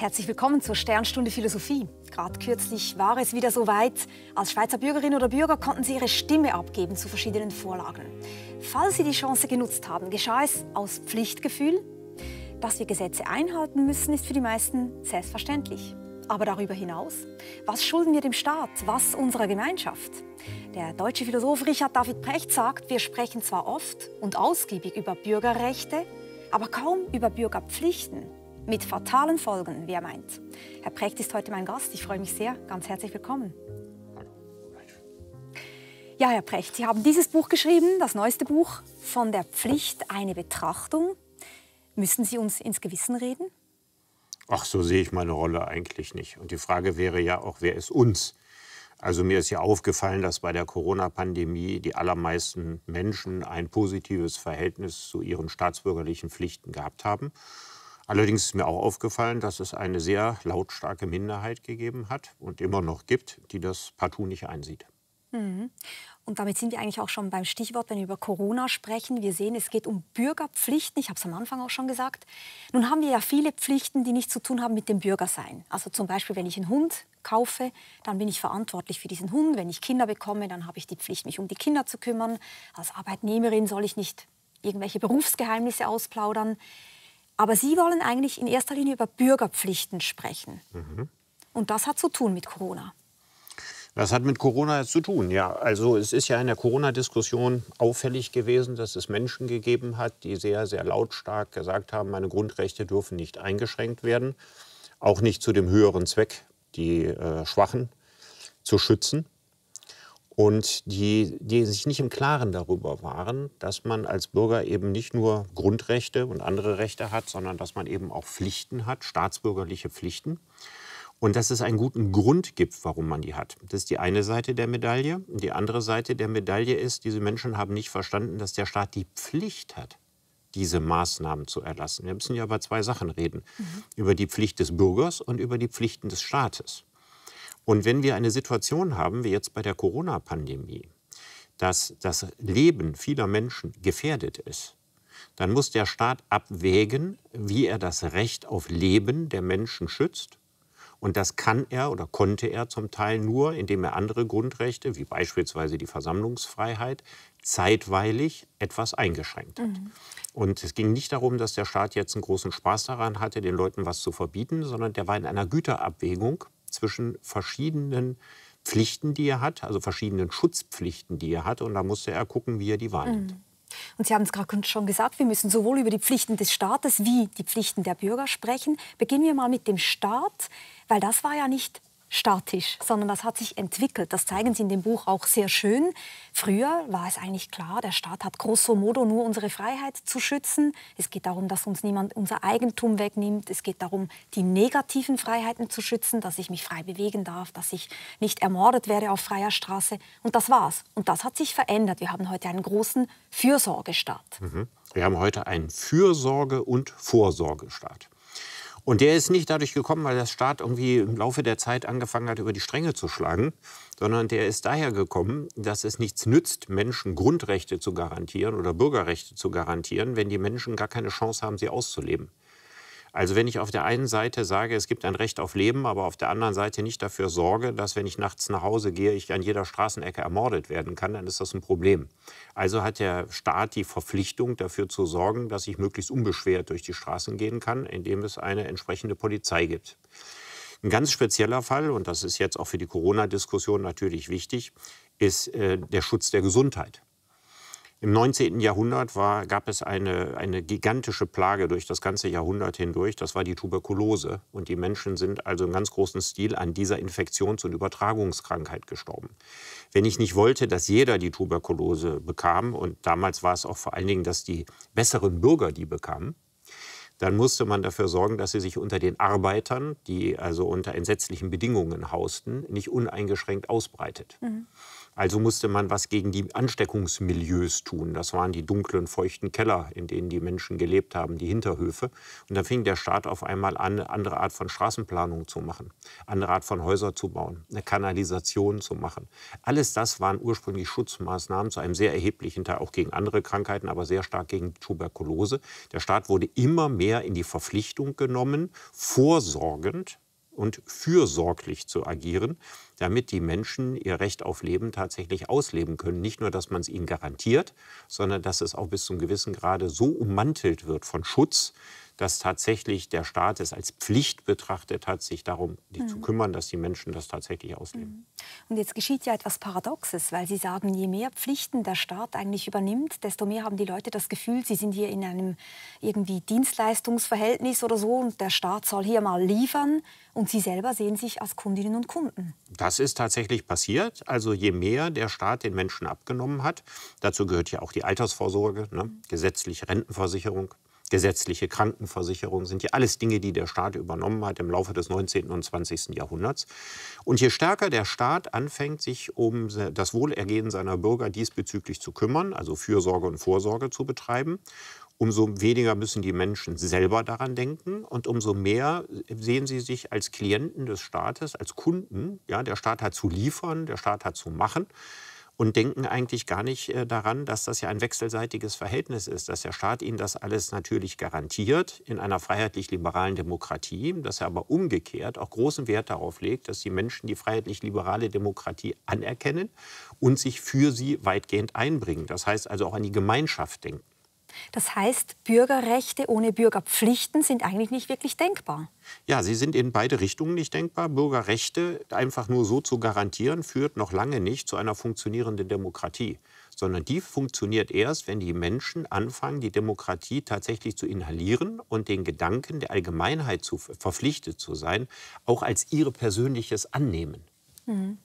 Herzlich willkommen zur Sternstunde Philosophie. Gerade kürzlich war es wieder so weit. Als Schweizer Bürgerinnen oder Bürger konnten Sie Ihre Stimme abgeben zu verschiedenen Vorlagen. Falls Sie die Chance genutzt haben, geschah es aus Pflichtgefühl. Dass wir Gesetze einhalten müssen, ist für die meisten selbstverständlich. Aber darüber hinaus, was schulden wir dem Staat, was unserer Gemeinschaft? Der deutsche Philosoph Richard David Precht sagt, wir sprechen zwar oft und ausgiebig über Bürgerrechte, aber kaum über Bürgerpflichten mit fatalen Folgen, wie er meint. Herr Precht ist heute mein Gast. Ich freue mich sehr. Ganz herzlich willkommen. Ja, Herr Precht, Sie haben dieses Buch geschrieben, das neueste Buch, von der Pflicht eine Betrachtung. Müssen Sie uns ins Gewissen reden? Ach, so sehe ich meine Rolle eigentlich nicht. Und die Frage wäre ja auch, wer ist uns? Also mir ist ja aufgefallen, dass bei der Corona-Pandemie die allermeisten Menschen ein positives Verhältnis zu ihren staatsbürgerlichen Pflichten gehabt haben. Allerdings ist mir auch aufgefallen, dass es eine sehr lautstarke Minderheit gegeben hat und immer noch gibt, die das partout nicht einsieht. Mhm. Und damit sind wir eigentlich auch schon beim Stichwort, wenn wir über Corona sprechen. Wir sehen, es geht um Bürgerpflichten. Ich habe es am Anfang auch schon gesagt. Nun haben wir ja viele Pflichten, die nichts zu tun haben mit dem Bürgersein. Also zum Beispiel, wenn ich einen Hund kaufe, dann bin ich verantwortlich für diesen Hund. Wenn ich Kinder bekomme, dann habe ich die Pflicht, mich um die Kinder zu kümmern. Als Arbeitnehmerin soll ich nicht irgendwelche Berufsgeheimnisse ausplaudern. Aber Sie wollen eigentlich in erster Linie über Bürgerpflichten sprechen. Mhm. Und das hat zu tun mit Corona. Das hat mit Corona zu tun, ja. Also es ist ja in der Corona-Diskussion auffällig gewesen, dass es Menschen gegeben hat, die sehr, sehr lautstark gesagt haben, meine Grundrechte dürfen nicht eingeschränkt werden, auch nicht zu dem höheren Zweck, die äh, Schwachen zu schützen und die, die sich nicht im Klaren darüber waren, dass man als Bürger eben nicht nur Grundrechte und andere Rechte hat, sondern dass man eben auch Pflichten hat, staatsbürgerliche Pflichten. Und dass es einen guten Grund gibt, warum man die hat. Das ist die eine Seite der Medaille. Die andere Seite der Medaille ist, diese Menschen haben nicht verstanden, dass der Staat die Pflicht hat, diese Maßnahmen zu erlassen. Wir müssen ja über zwei Sachen reden. Mhm. Über die Pflicht des Bürgers und über die Pflichten des Staates. Und wenn wir eine Situation haben, wie jetzt bei der Corona-Pandemie, dass das Leben vieler Menschen gefährdet ist, dann muss der Staat abwägen, wie er das Recht auf Leben der Menschen schützt. Und das kann er oder konnte er zum Teil nur, indem er andere Grundrechte, wie beispielsweise die Versammlungsfreiheit, zeitweilig etwas eingeschränkt hat. Mhm. Und es ging nicht darum, dass der Staat jetzt einen großen Spaß daran hatte, den Leuten was zu verbieten, sondern der war in einer Güterabwägung zwischen verschiedenen Pflichten, die er hat, also verschiedenen Schutzpflichten, die er hat. Und da musste er gucken, wie er die wahrnimmt. Mhm. Und Sie haben es gerade schon gesagt, wir müssen sowohl über die Pflichten des Staates wie die Pflichten der Bürger sprechen. Beginnen wir mal mit dem Staat, weil das war ja nicht statisch, sondern das hat sich entwickelt. Das zeigen Sie in dem Buch auch sehr schön. Früher war es eigentlich klar, der Staat hat grosso modo nur unsere Freiheit zu schützen. Es geht darum, dass uns niemand unser Eigentum wegnimmt. Es geht darum, die negativen Freiheiten zu schützen, dass ich mich frei bewegen darf, dass ich nicht ermordet werde auf freier Straße. Und das war's. Und das hat sich verändert. Wir haben heute einen großen Fürsorgestaat. Mhm. Wir haben heute einen Fürsorge- und Vorsorgestaat. Und der ist nicht dadurch gekommen, weil der Staat irgendwie im Laufe der Zeit angefangen hat, über die Stränge zu schlagen, sondern der ist daher gekommen, dass es nichts nützt, Menschen Grundrechte zu garantieren oder Bürgerrechte zu garantieren, wenn die Menschen gar keine Chance haben, sie auszuleben. Also wenn ich auf der einen Seite sage, es gibt ein Recht auf Leben, aber auf der anderen Seite nicht dafür sorge, dass wenn ich nachts nach Hause gehe, ich an jeder Straßenecke ermordet werden kann, dann ist das ein Problem. Also hat der Staat die Verpflichtung dafür zu sorgen, dass ich möglichst unbeschwert durch die Straßen gehen kann, indem es eine entsprechende Polizei gibt. Ein ganz spezieller Fall, und das ist jetzt auch für die Corona-Diskussion natürlich wichtig, ist äh, der Schutz der Gesundheit. Im 19. Jahrhundert war, gab es eine, eine gigantische Plage durch das ganze Jahrhundert hindurch. Das war die Tuberkulose. Und die Menschen sind also im ganz großen Stil an dieser Infektions- und Übertragungskrankheit gestorben. Wenn ich nicht wollte, dass jeder die Tuberkulose bekam, und damals war es auch vor allen Dingen, dass die besseren Bürger die bekamen, dann musste man dafür sorgen, dass sie sich unter den Arbeitern, die also unter entsetzlichen Bedingungen hausten, nicht uneingeschränkt ausbreitet. Mhm. Also musste man was gegen die Ansteckungsmilieus tun. Das waren die dunklen, feuchten Keller, in denen die Menschen gelebt haben, die Hinterhöfe. Und dann fing der Staat auf einmal an, eine andere Art von Straßenplanung zu machen, andere Art von Häuser zu bauen, eine Kanalisation zu machen. Alles das waren ursprünglich Schutzmaßnahmen zu einem sehr erheblichen Teil, auch gegen andere Krankheiten, aber sehr stark gegen Tuberkulose. Der Staat wurde immer mehr in die Verpflichtung genommen, vorsorgend und fürsorglich zu agieren, damit die Menschen ihr Recht auf Leben tatsächlich ausleben können. Nicht nur, dass man es ihnen garantiert, sondern dass es auch bis zum gewissen Grade so ummantelt wird von Schutz, dass tatsächlich der Staat es als Pflicht betrachtet hat, sich darum mhm. zu kümmern, dass die Menschen das tatsächlich ausleben. Mhm. Und jetzt geschieht ja etwas Paradoxes, weil Sie sagen, je mehr Pflichten der Staat eigentlich übernimmt, desto mehr haben die Leute das Gefühl, sie sind hier in einem irgendwie Dienstleistungsverhältnis oder so und der Staat soll hier mal liefern und sie selber sehen sich als Kundinnen und Kunden. Das ist tatsächlich passiert. Also je mehr der Staat den Menschen abgenommen hat, dazu gehört ja auch die Altersvorsorge, ne? Mhm. gesetzliche Rentenversicherung, gesetzliche Krankenversicherung, sind ja alles Dinge, die der Staat übernommen hat im Laufe des 19. und 20. Jahrhunderts. Und je stärker der Staat anfängt, sich um das Wohlergehen seiner Bürger diesbezüglich zu kümmern, also Fürsorge und Vorsorge zu betreiben, umso weniger müssen die Menschen selber daran denken und umso mehr sehen sie sich als Klienten des Staates, als Kunden. Ja, der Staat hat zu liefern, der Staat hat zu machen und denken eigentlich gar nicht äh, daran, dass das ja ein wechselseitiges Verhältnis ist, dass der Staat ihnen das alles natürlich garantiert in einer freiheitlich-liberalen Demokratie, dass er aber umgekehrt auch großen Wert darauf legt, dass die Menschen die freiheitlich-liberale Demokratie anerkennen und sich für sie weitgehend einbringen. Das heißt also auch an die Gemeinschaft denken. Das heißt, Bürgerrechte ohne Bürgerpflichten sind eigentlich nicht wirklich denkbar. Ja, sie sind in beide Richtungen nicht denkbar. Bürgerrechte einfach nur so zu garantieren, führt noch lange nicht zu einer funktionierenden Demokratie, sondern die funktioniert erst, wenn die Menschen anfangen, die Demokratie tatsächlich zu inhalieren und den Gedanken der Allgemeinheit zu verpflichtet zu sein, auch als ihr persönliches annehmen. Mhm.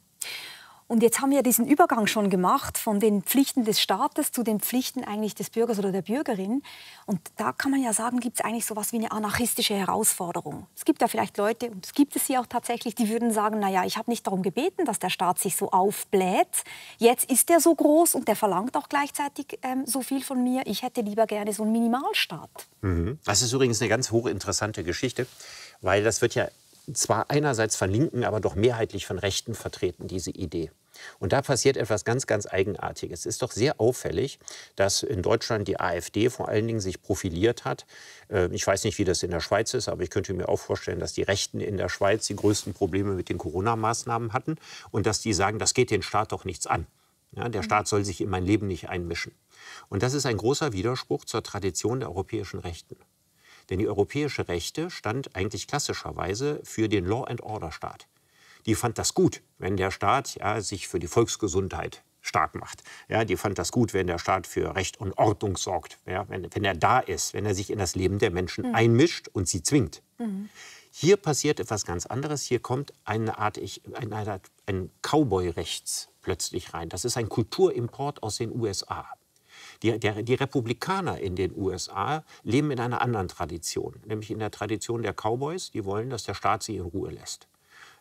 Und jetzt haben wir diesen Übergang schon gemacht von den Pflichten des Staates zu den Pflichten eigentlich des Bürgers oder der Bürgerin. Und da kann man ja sagen, gibt es eigentlich so etwas wie eine anarchistische Herausforderung. Es gibt ja vielleicht Leute, und es gibt es hier auch tatsächlich, die würden sagen, naja, ich habe nicht darum gebeten, dass der Staat sich so aufbläht. Jetzt ist er so groß und der verlangt auch gleichzeitig ähm, so viel von mir. Ich hätte lieber gerne so einen Minimalstaat. Mhm. Das ist übrigens eine ganz hochinteressante Geschichte, weil das wird ja zwar einerseits von Linken, aber doch mehrheitlich von Rechten vertreten, diese Idee. Und da passiert etwas ganz, ganz Eigenartiges. Es ist doch sehr auffällig, dass in Deutschland die AfD vor allen Dingen sich profiliert hat. Ähm, ich weiß nicht, wie das in der Schweiz ist, aber ich könnte mir auch vorstellen, dass die Rechten in der Schweiz die größten Probleme mit den Corona-Maßnahmen hatten und dass die sagen, das geht den Staat doch nichts an. Ja, der mhm. Staat soll sich in mein Leben nicht einmischen. Und das ist ein großer Widerspruch zur Tradition der europäischen Rechten. Denn die europäische Rechte stand eigentlich klassischerweise für den Law-and-Order-Staat. Die fand das gut, wenn der Staat ja, sich für die Volksgesundheit stark macht. Ja, die fand das gut, wenn der Staat für Recht und Ordnung sorgt, ja, wenn, wenn er da ist, wenn er sich in das Leben der Menschen mhm. einmischt und sie zwingt. Mhm. Hier passiert etwas ganz anderes. Hier kommt eine Art, ich, eine Art ein Cowboy-Rechts plötzlich rein. Das ist ein Kulturimport aus den USA. Die, der, die Republikaner in den USA leben in einer anderen Tradition, nämlich in der Tradition der Cowboys. Die wollen, dass der Staat sie in Ruhe lässt.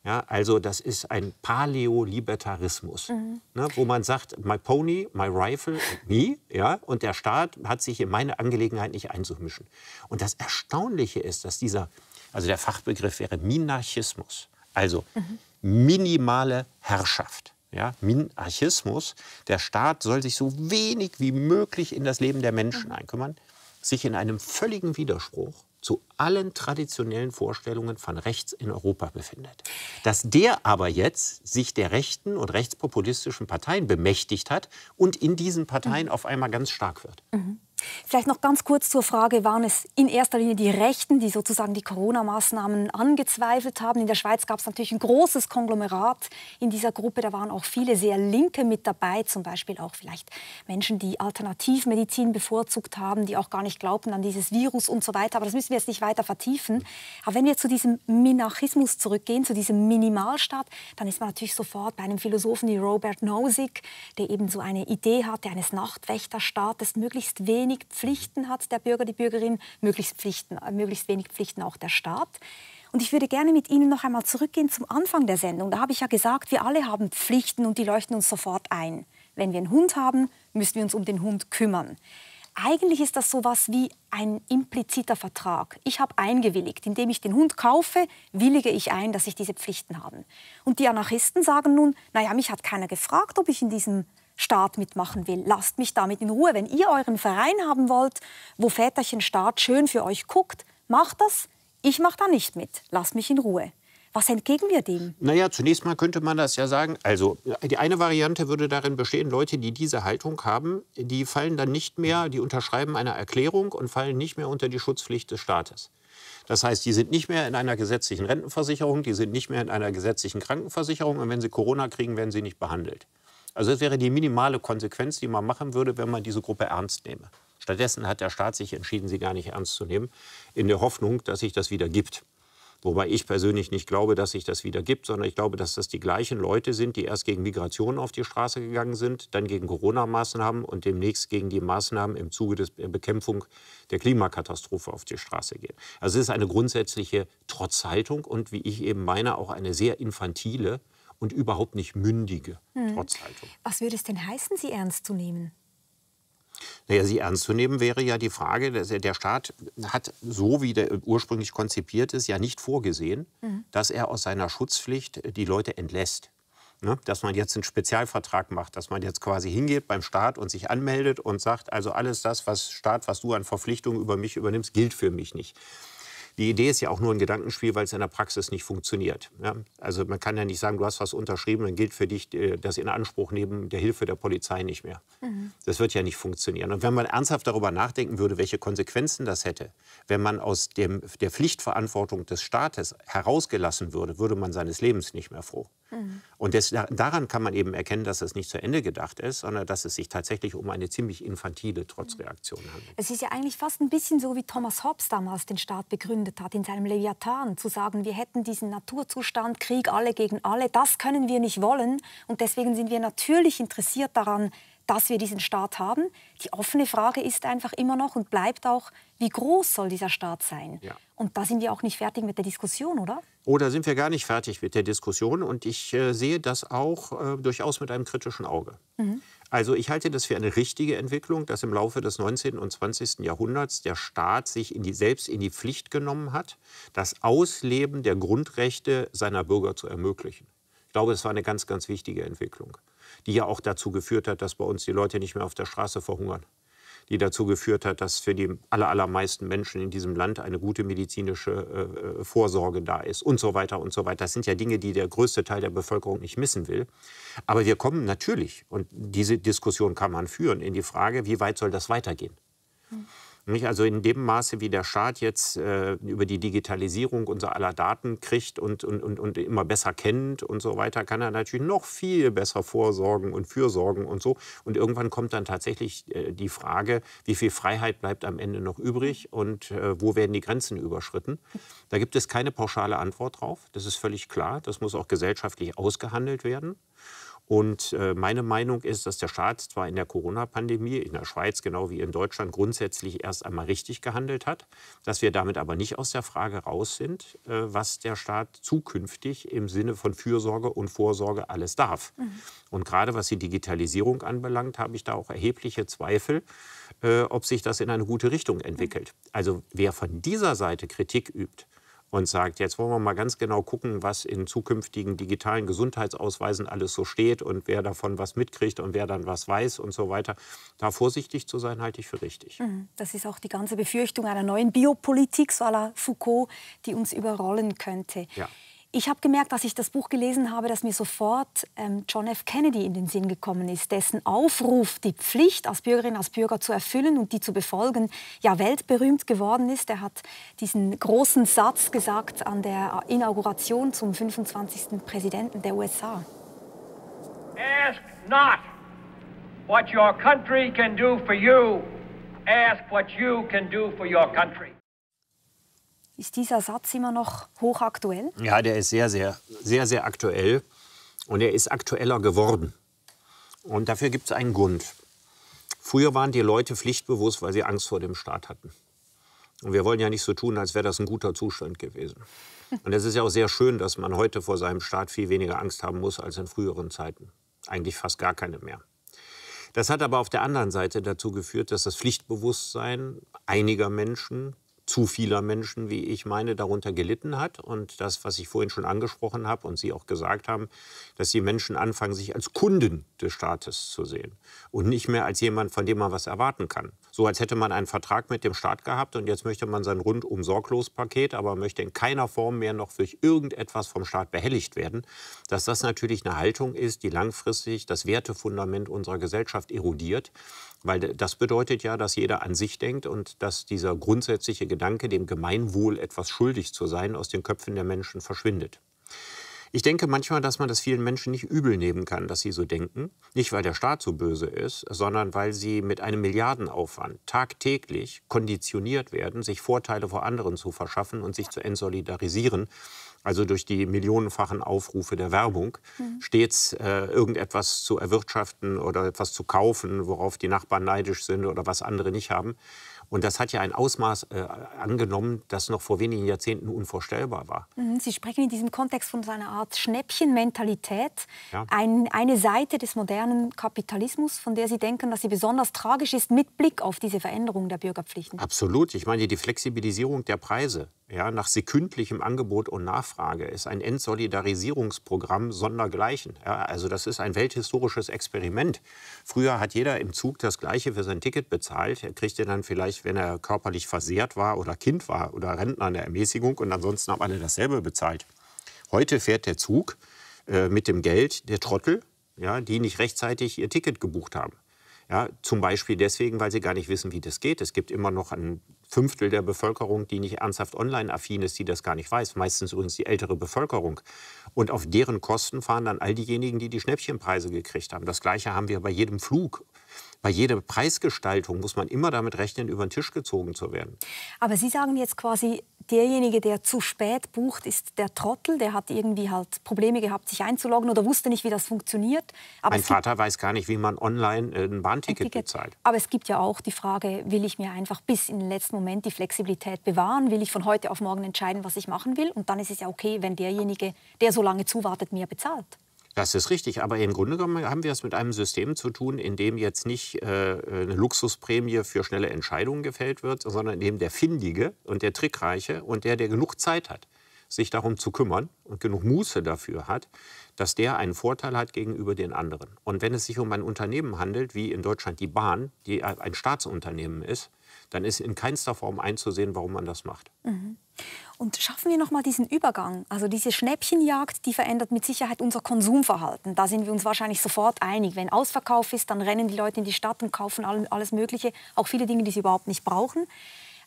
Ja, also das ist ein Paleolibertarismus, mhm. ne, wo man sagt, my pony, my rifle, me. Ja, und der Staat hat sich in meine Angelegenheit nicht einzumischen. Und das Erstaunliche ist, dass dieser, also der Fachbegriff wäre Minarchismus, also mhm. minimale Herrschaft ja, Minarchismus, der Staat soll sich so wenig wie möglich in das Leben der Menschen mhm. einkümmern, sich in einem völligen Widerspruch zu allen traditionellen Vorstellungen von rechts in Europa befindet. Dass der aber jetzt sich der rechten und rechtspopulistischen Parteien bemächtigt hat und in diesen Parteien mhm. auf einmal ganz stark wird. Mhm. Vielleicht noch ganz kurz zur Frage, waren es in erster Linie die Rechten, die sozusagen die Corona-Maßnahmen angezweifelt haben? In der Schweiz gab es natürlich ein großes Konglomerat in dieser Gruppe. Da waren auch viele sehr Linke mit dabei, zum Beispiel auch vielleicht Menschen, die Alternativmedizin bevorzugt haben, die auch gar nicht glaubten an dieses Virus und so weiter. Aber das müssen wir jetzt nicht weiter vertiefen. Aber wenn wir zu diesem Minarchismus zurückgehen, zu diesem Minimalstaat, dann ist man natürlich sofort bei einem Philosophen wie Robert Nozick, der eben so eine Idee hatte eines Nachtwächterstaates, möglichst wenig wenig Pflichten hat der Bürger, die Bürgerin, möglichst, Pflichten, äh, möglichst wenig Pflichten auch der Staat. Und ich würde gerne mit Ihnen noch einmal zurückgehen zum Anfang der Sendung. Da habe ich ja gesagt, wir alle haben Pflichten und die leuchten uns sofort ein. Wenn wir einen Hund haben, müssen wir uns um den Hund kümmern. Eigentlich ist das so etwas wie ein impliziter Vertrag. Ich habe eingewilligt. Indem ich den Hund kaufe, willige ich ein, dass ich diese Pflichten habe. Und die Anarchisten sagen nun, naja, mich hat keiner gefragt, ob ich in diesem Staat mitmachen will. Lasst mich damit in Ruhe. Wenn ihr euren Verein haben wollt, wo Väterchen Staat schön für euch guckt, macht das. Ich mache da nicht mit. Lasst mich in Ruhe. Was entgegen wir dem? Naja, zunächst mal könnte man das ja sagen. Also, die eine Variante würde darin bestehen, Leute, die diese Haltung haben, die fallen dann nicht mehr, die unterschreiben eine Erklärung und fallen nicht mehr unter die Schutzpflicht des Staates. Das heißt, die sind nicht mehr in einer gesetzlichen Rentenversicherung, die sind nicht mehr in einer gesetzlichen Krankenversicherung und wenn sie Corona kriegen, werden sie nicht behandelt. Also das wäre die minimale Konsequenz, die man machen würde, wenn man diese Gruppe ernst nehme. Stattdessen hat der Staat sich entschieden, sie gar nicht ernst zu nehmen, in der Hoffnung, dass sich das wieder gibt. Wobei ich persönlich nicht glaube, dass sich das wieder gibt, sondern ich glaube, dass das die gleichen Leute sind, die erst gegen Migration auf die Straße gegangen sind, dann gegen Corona-Maßnahmen und demnächst gegen die Maßnahmen im Zuge der Bekämpfung der Klimakatastrophe auf die Straße gehen. Also es ist eine grundsätzliche Trotzhaltung und wie ich eben meine, auch eine sehr infantile und überhaupt nicht mündige hm. Trotzhaltung. Was würde es denn heißen, sie ernst zu nehmen? Naja, sie ernst zu nehmen wäre ja die Frage, der Staat hat, so wie der ursprünglich konzipiert ist, ja nicht vorgesehen, mhm. dass er aus seiner Schutzpflicht die Leute entlässt. Ne? Dass man jetzt einen Spezialvertrag macht, dass man jetzt quasi hingeht beim Staat und sich anmeldet und sagt, also alles das, was Staat, was du an Verpflichtungen über mich übernimmst, gilt für mich nicht. Die Idee ist ja auch nur ein Gedankenspiel, weil es in der Praxis nicht funktioniert. Ja? Also man kann ja nicht sagen, du hast was unterschrieben, dann gilt für dich äh, das in Anspruch nehmen der Hilfe der Polizei nicht mehr. Mhm. Das wird ja nicht funktionieren. Und wenn man ernsthaft darüber nachdenken würde, welche Konsequenzen das hätte, wenn man aus dem, der Pflichtverantwortung des Staates herausgelassen würde, würde man seines Lebens nicht mehr froh. Und das, daran kann man eben erkennen, dass es nicht zu Ende gedacht ist, sondern dass es sich tatsächlich um eine ziemlich infantile Trotzreaktion handelt. Es ist ja eigentlich fast ein bisschen so, wie Thomas Hobbes damals den Staat begründet hat, in seinem Leviathan, zu sagen, wir hätten diesen Naturzustand, Krieg alle gegen alle, das können wir nicht wollen. Und deswegen sind wir natürlich interessiert daran, dass wir diesen Staat haben. Die offene Frage ist einfach immer noch und bleibt auch, wie groß soll dieser Staat sein? Ja. Und da sind wir auch nicht fertig mit der Diskussion, oder? Oder sind wir gar nicht fertig mit der Diskussion? Und ich äh, sehe das auch äh, durchaus mit einem kritischen Auge. Mhm. Also ich halte das für eine richtige Entwicklung, dass im Laufe des 19. und 20. Jahrhunderts der Staat sich in die, selbst in die Pflicht genommen hat, das Ausleben der Grundrechte seiner Bürger zu ermöglichen. Ich glaube, es war eine ganz, ganz wichtige Entwicklung die ja auch dazu geführt hat, dass bei uns die Leute nicht mehr auf der Straße verhungern die dazu geführt hat, dass für die allermeisten Menschen in diesem Land eine gute medizinische äh, äh, Vorsorge da ist und so weiter und so weiter. Das sind ja Dinge, die der größte Teil der Bevölkerung nicht missen will. Aber wir kommen natürlich, und diese Diskussion kann man führen, in die Frage, wie weit soll das weitergehen? Mhm. Nicht? Also in dem Maße, wie der Staat jetzt äh, über die Digitalisierung unser aller Daten kriegt und, und, und, und immer besser kennt und so weiter, kann er natürlich noch viel besser vorsorgen und fürsorgen und so. Und irgendwann kommt dann tatsächlich äh, die Frage, wie viel Freiheit bleibt am Ende noch übrig und äh, wo werden die Grenzen überschritten. Da gibt es keine pauschale Antwort drauf. Das ist völlig klar. Das muss auch gesellschaftlich ausgehandelt werden. Und äh, meine Meinung ist, dass der Staat zwar in der Corona-Pandemie in der Schweiz genau wie in Deutschland grundsätzlich erst einmal richtig gehandelt hat, dass wir damit aber nicht aus der Frage raus sind, äh, was der Staat zukünftig im Sinne von Fürsorge und Vorsorge alles darf. Mhm. Und gerade was die Digitalisierung anbelangt, habe ich da auch erhebliche Zweifel, äh, ob sich das in eine gute Richtung entwickelt. Mhm. Also wer von dieser Seite Kritik übt, und sagt, jetzt wollen wir mal ganz genau gucken, was in zukünftigen digitalen Gesundheitsausweisen alles so steht und wer davon was mitkriegt und wer dann was weiß und so weiter. Da vorsichtig zu sein, halte ich für richtig. Mhm. Das ist auch die ganze Befürchtung einer neuen Biopolitik, so à la Foucault, die uns überrollen könnte. Ja. Ich habe gemerkt, dass ich das Buch gelesen habe, dass mir sofort ähm, John F. Kennedy in den Sinn gekommen ist, dessen Aufruf, die Pflicht als Bürgerin, als Bürger zu erfüllen und die zu befolgen, ja weltberühmt geworden ist. Er hat diesen großen Satz gesagt an der Inauguration zum 25. Präsidenten der USA. Ask not what your country can do for you, ask what you can do for your country. Ist dieser Satz immer noch hochaktuell? Ja, der ist sehr, sehr, sehr, sehr aktuell. Und er ist aktueller geworden. Und dafür gibt es einen Grund. Früher waren die Leute pflichtbewusst, weil sie Angst vor dem Staat hatten. Und wir wollen ja nicht so tun, als wäre das ein guter Zustand gewesen. Und es ist ja auch sehr schön, dass man heute vor seinem Staat viel weniger Angst haben muss als in früheren Zeiten. Eigentlich fast gar keine mehr. Das hat aber auf der anderen Seite dazu geführt, dass das Pflichtbewusstsein einiger Menschen zu vieler Menschen, wie ich meine, darunter gelitten hat. Und das, was ich vorhin schon angesprochen habe und Sie auch gesagt haben, dass die Menschen anfangen, sich als Kunden des Staates zu sehen und nicht mehr als jemand, von dem man was erwarten kann so als hätte man einen Vertrag mit dem Staat gehabt und jetzt möchte man sein rundum sorglos Paket, aber möchte in keiner Form mehr noch durch irgendetwas vom Staat behelligt werden, dass das natürlich eine Haltung ist, die langfristig das Wertefundament unserer Gesellschaft erodiert, weil das bedeutet ja, dass jeder an sich denkt und dass dieser grundsätzliche Gedanke, dem Gemeinwohl etwas schuldig zu sein, aus den Köpfen der Menschen verschwindet. Ich denke manchmal, dass man das vielen Menschen nicht übel nehmen kann, dass sie so denken. Nicht, weil der Staat so böse ist, sondern weil sie mit einem Milliardenaufwand tagtäglich konditioniert werden, sich Vorteile vor anderen zu verschaffen und sich zu entsolidarisieren. Also durch die millionenfachen Aufrufe der Werbung mhm. stets äh, irgendetwas zu erwirtschaften oder etwas zu kaufen, worauf die Nachbarn neidisch sind oder was andere nicht haben. Und das hat ja ein Ausmaß äh, angenommen, das noch vor wenigen Jahrzehnten unvorstellbar war. Mhm, sie sprechen in diesem Kontext von so einer Art Schnäppchenmentalität. Ja. Ein, eine Seite des modernen Kapitalismus, von der Sie denken, dass sie besonders tragisch ist mit Blick auf diese Veränderung der Bürgerpflichten. Absolut. Ich meine, die Flexibilisierung der Preise ja, nach sekündlichem Angebot und Nachfrage ist ein Entsolidarisierungsprogramm sondergleichen. Ja, also das ist ein welthistorisches Experiment Früher hat jeder im Zug das Gleiche für sein Ticket bezahlt. Er kriegte dann vielleicht, wenn er körperlich versehrt war oder Kind war oder Rentner eine Ermäßigung und ansonsten haben alle dasselbe bezahlt. Heute fährt der Zug äh, mit dem Geld der Trottel, ja, die nicht rechtzeitig ihr Ticket gebucht haben. Ja, zum Beispiel deswegen, weil sie gar nicht wissen, wie das geht. Es gibt immer noch ein Fünftel der Bevölkerung, die nicht ernsthaft online-affin ist, die das gar nicht weiß. Meistens übrigens die ältere Bevölkerung. Und auf deren Kosten fahren dann all diejenigen, die die Schnäppchenpreise gekriegt haben. Das Gleiche haben wir bei jedem Flug bei jeder Preisgestaltung muss man immer damit rechnen, über den Tisch gezogen zu werden. Aber Sie sagen jetzt quasi, derjenige, der zu spät bucht, ist der Trottel, der hat irgendwie halt Probleme gehabt, sich einzuloggen oder wusste nicht, wie das funktioniert. Aber mein Vater weiß gar nicht, wie man online äh, ein Bahnticket ein bezahlt. Aber es gibt ja auch die Frage, will ich mir einfach bis in den letzten Moment die Flexibilität bewahren? Will ich von heute auf morgen entscheiden, was ich machen will? Und dann ist es ja okay, wenn derjenige, der so lange zuwartet, mir bezahlt. Das ist richtig, aber im Grunde genommen haben wir es mit einem System zu tun, in dem jetzt nicht äh, eine Luxusprämie für schnelle Entscheidungen gefällt wird, sondern in dem der Findige und der Trickreiche und der, der genug Zeit hat, sich darum zu kümmern und genug Muße dafür hat, dass der einen Vorteil hat gegenüber den anderen. Und wenn es sich um ein Unternehmen handelt, wie in Deutschland die Bahn, die ein Staatsunternehmen ist, dann ist in keinster Form einzusehen, warum man das macht. Mhm. Und schaffen wir nochmal diesen Übergang. Also diese Schnäppchenjagd, die verändert mit Sicherheit unser Konsumverhalten. Da sind wir uns wahrscheinlich sofort einig. Wenn Ausverkauf ist, dann rennen die Leute in die Stadt und kaufen alles Mögliche, auch viele Dinge, die sie überhaupt nicht brauchen.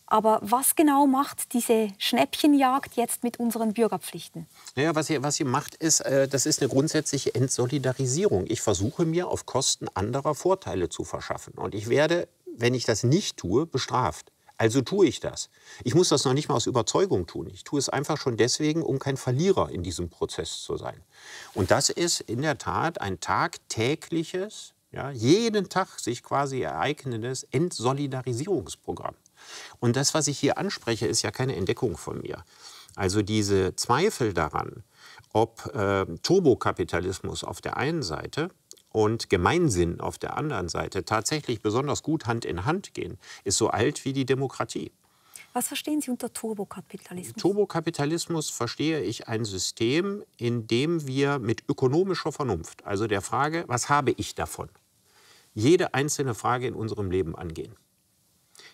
Aber was genau macht diese Schnäppchenjagd jetzt mit unseren Bürgerpflichten? Naja, was sie, was sie macht, ist, äh, das ist eine grundsätzliche Entsolidarisierung. Ich versuche mir auf Kosten anderer Vorteile zu verschaffen. Und ich werde, wenn ich das nicht tue, bestraft. Also tue ich das. Ich muss das noch nicht mal aus Überzeugung tun. Ich tue es einfach schon deswegen, um kein Verlierer in diesem Prozess zu sein. Und das ist in der Tat ein tagtägliches, ja, jeden Tag sich quasi ereignendes Entsolidarisierungsprogramm. Und das, was ich hier anspreche, ist ja keine Entdeckung von mir. Also diese Zweifel daran, ob äh, Turbokapitalismus auf der einen Seite und Gemeinsinn auf der anderen Seite tatsächlich besonders gut Hand in Hand gehen, ist so alt wie die Demokratie. Was verstehen Sie unter Turbokapitalismus? Turbokapitalismus verstehe ich ein System, in dem wir mit ökonomischer Vernunft, also der Frage, was habe ich davon, jede einzelne Frage in unserem Leben angehen.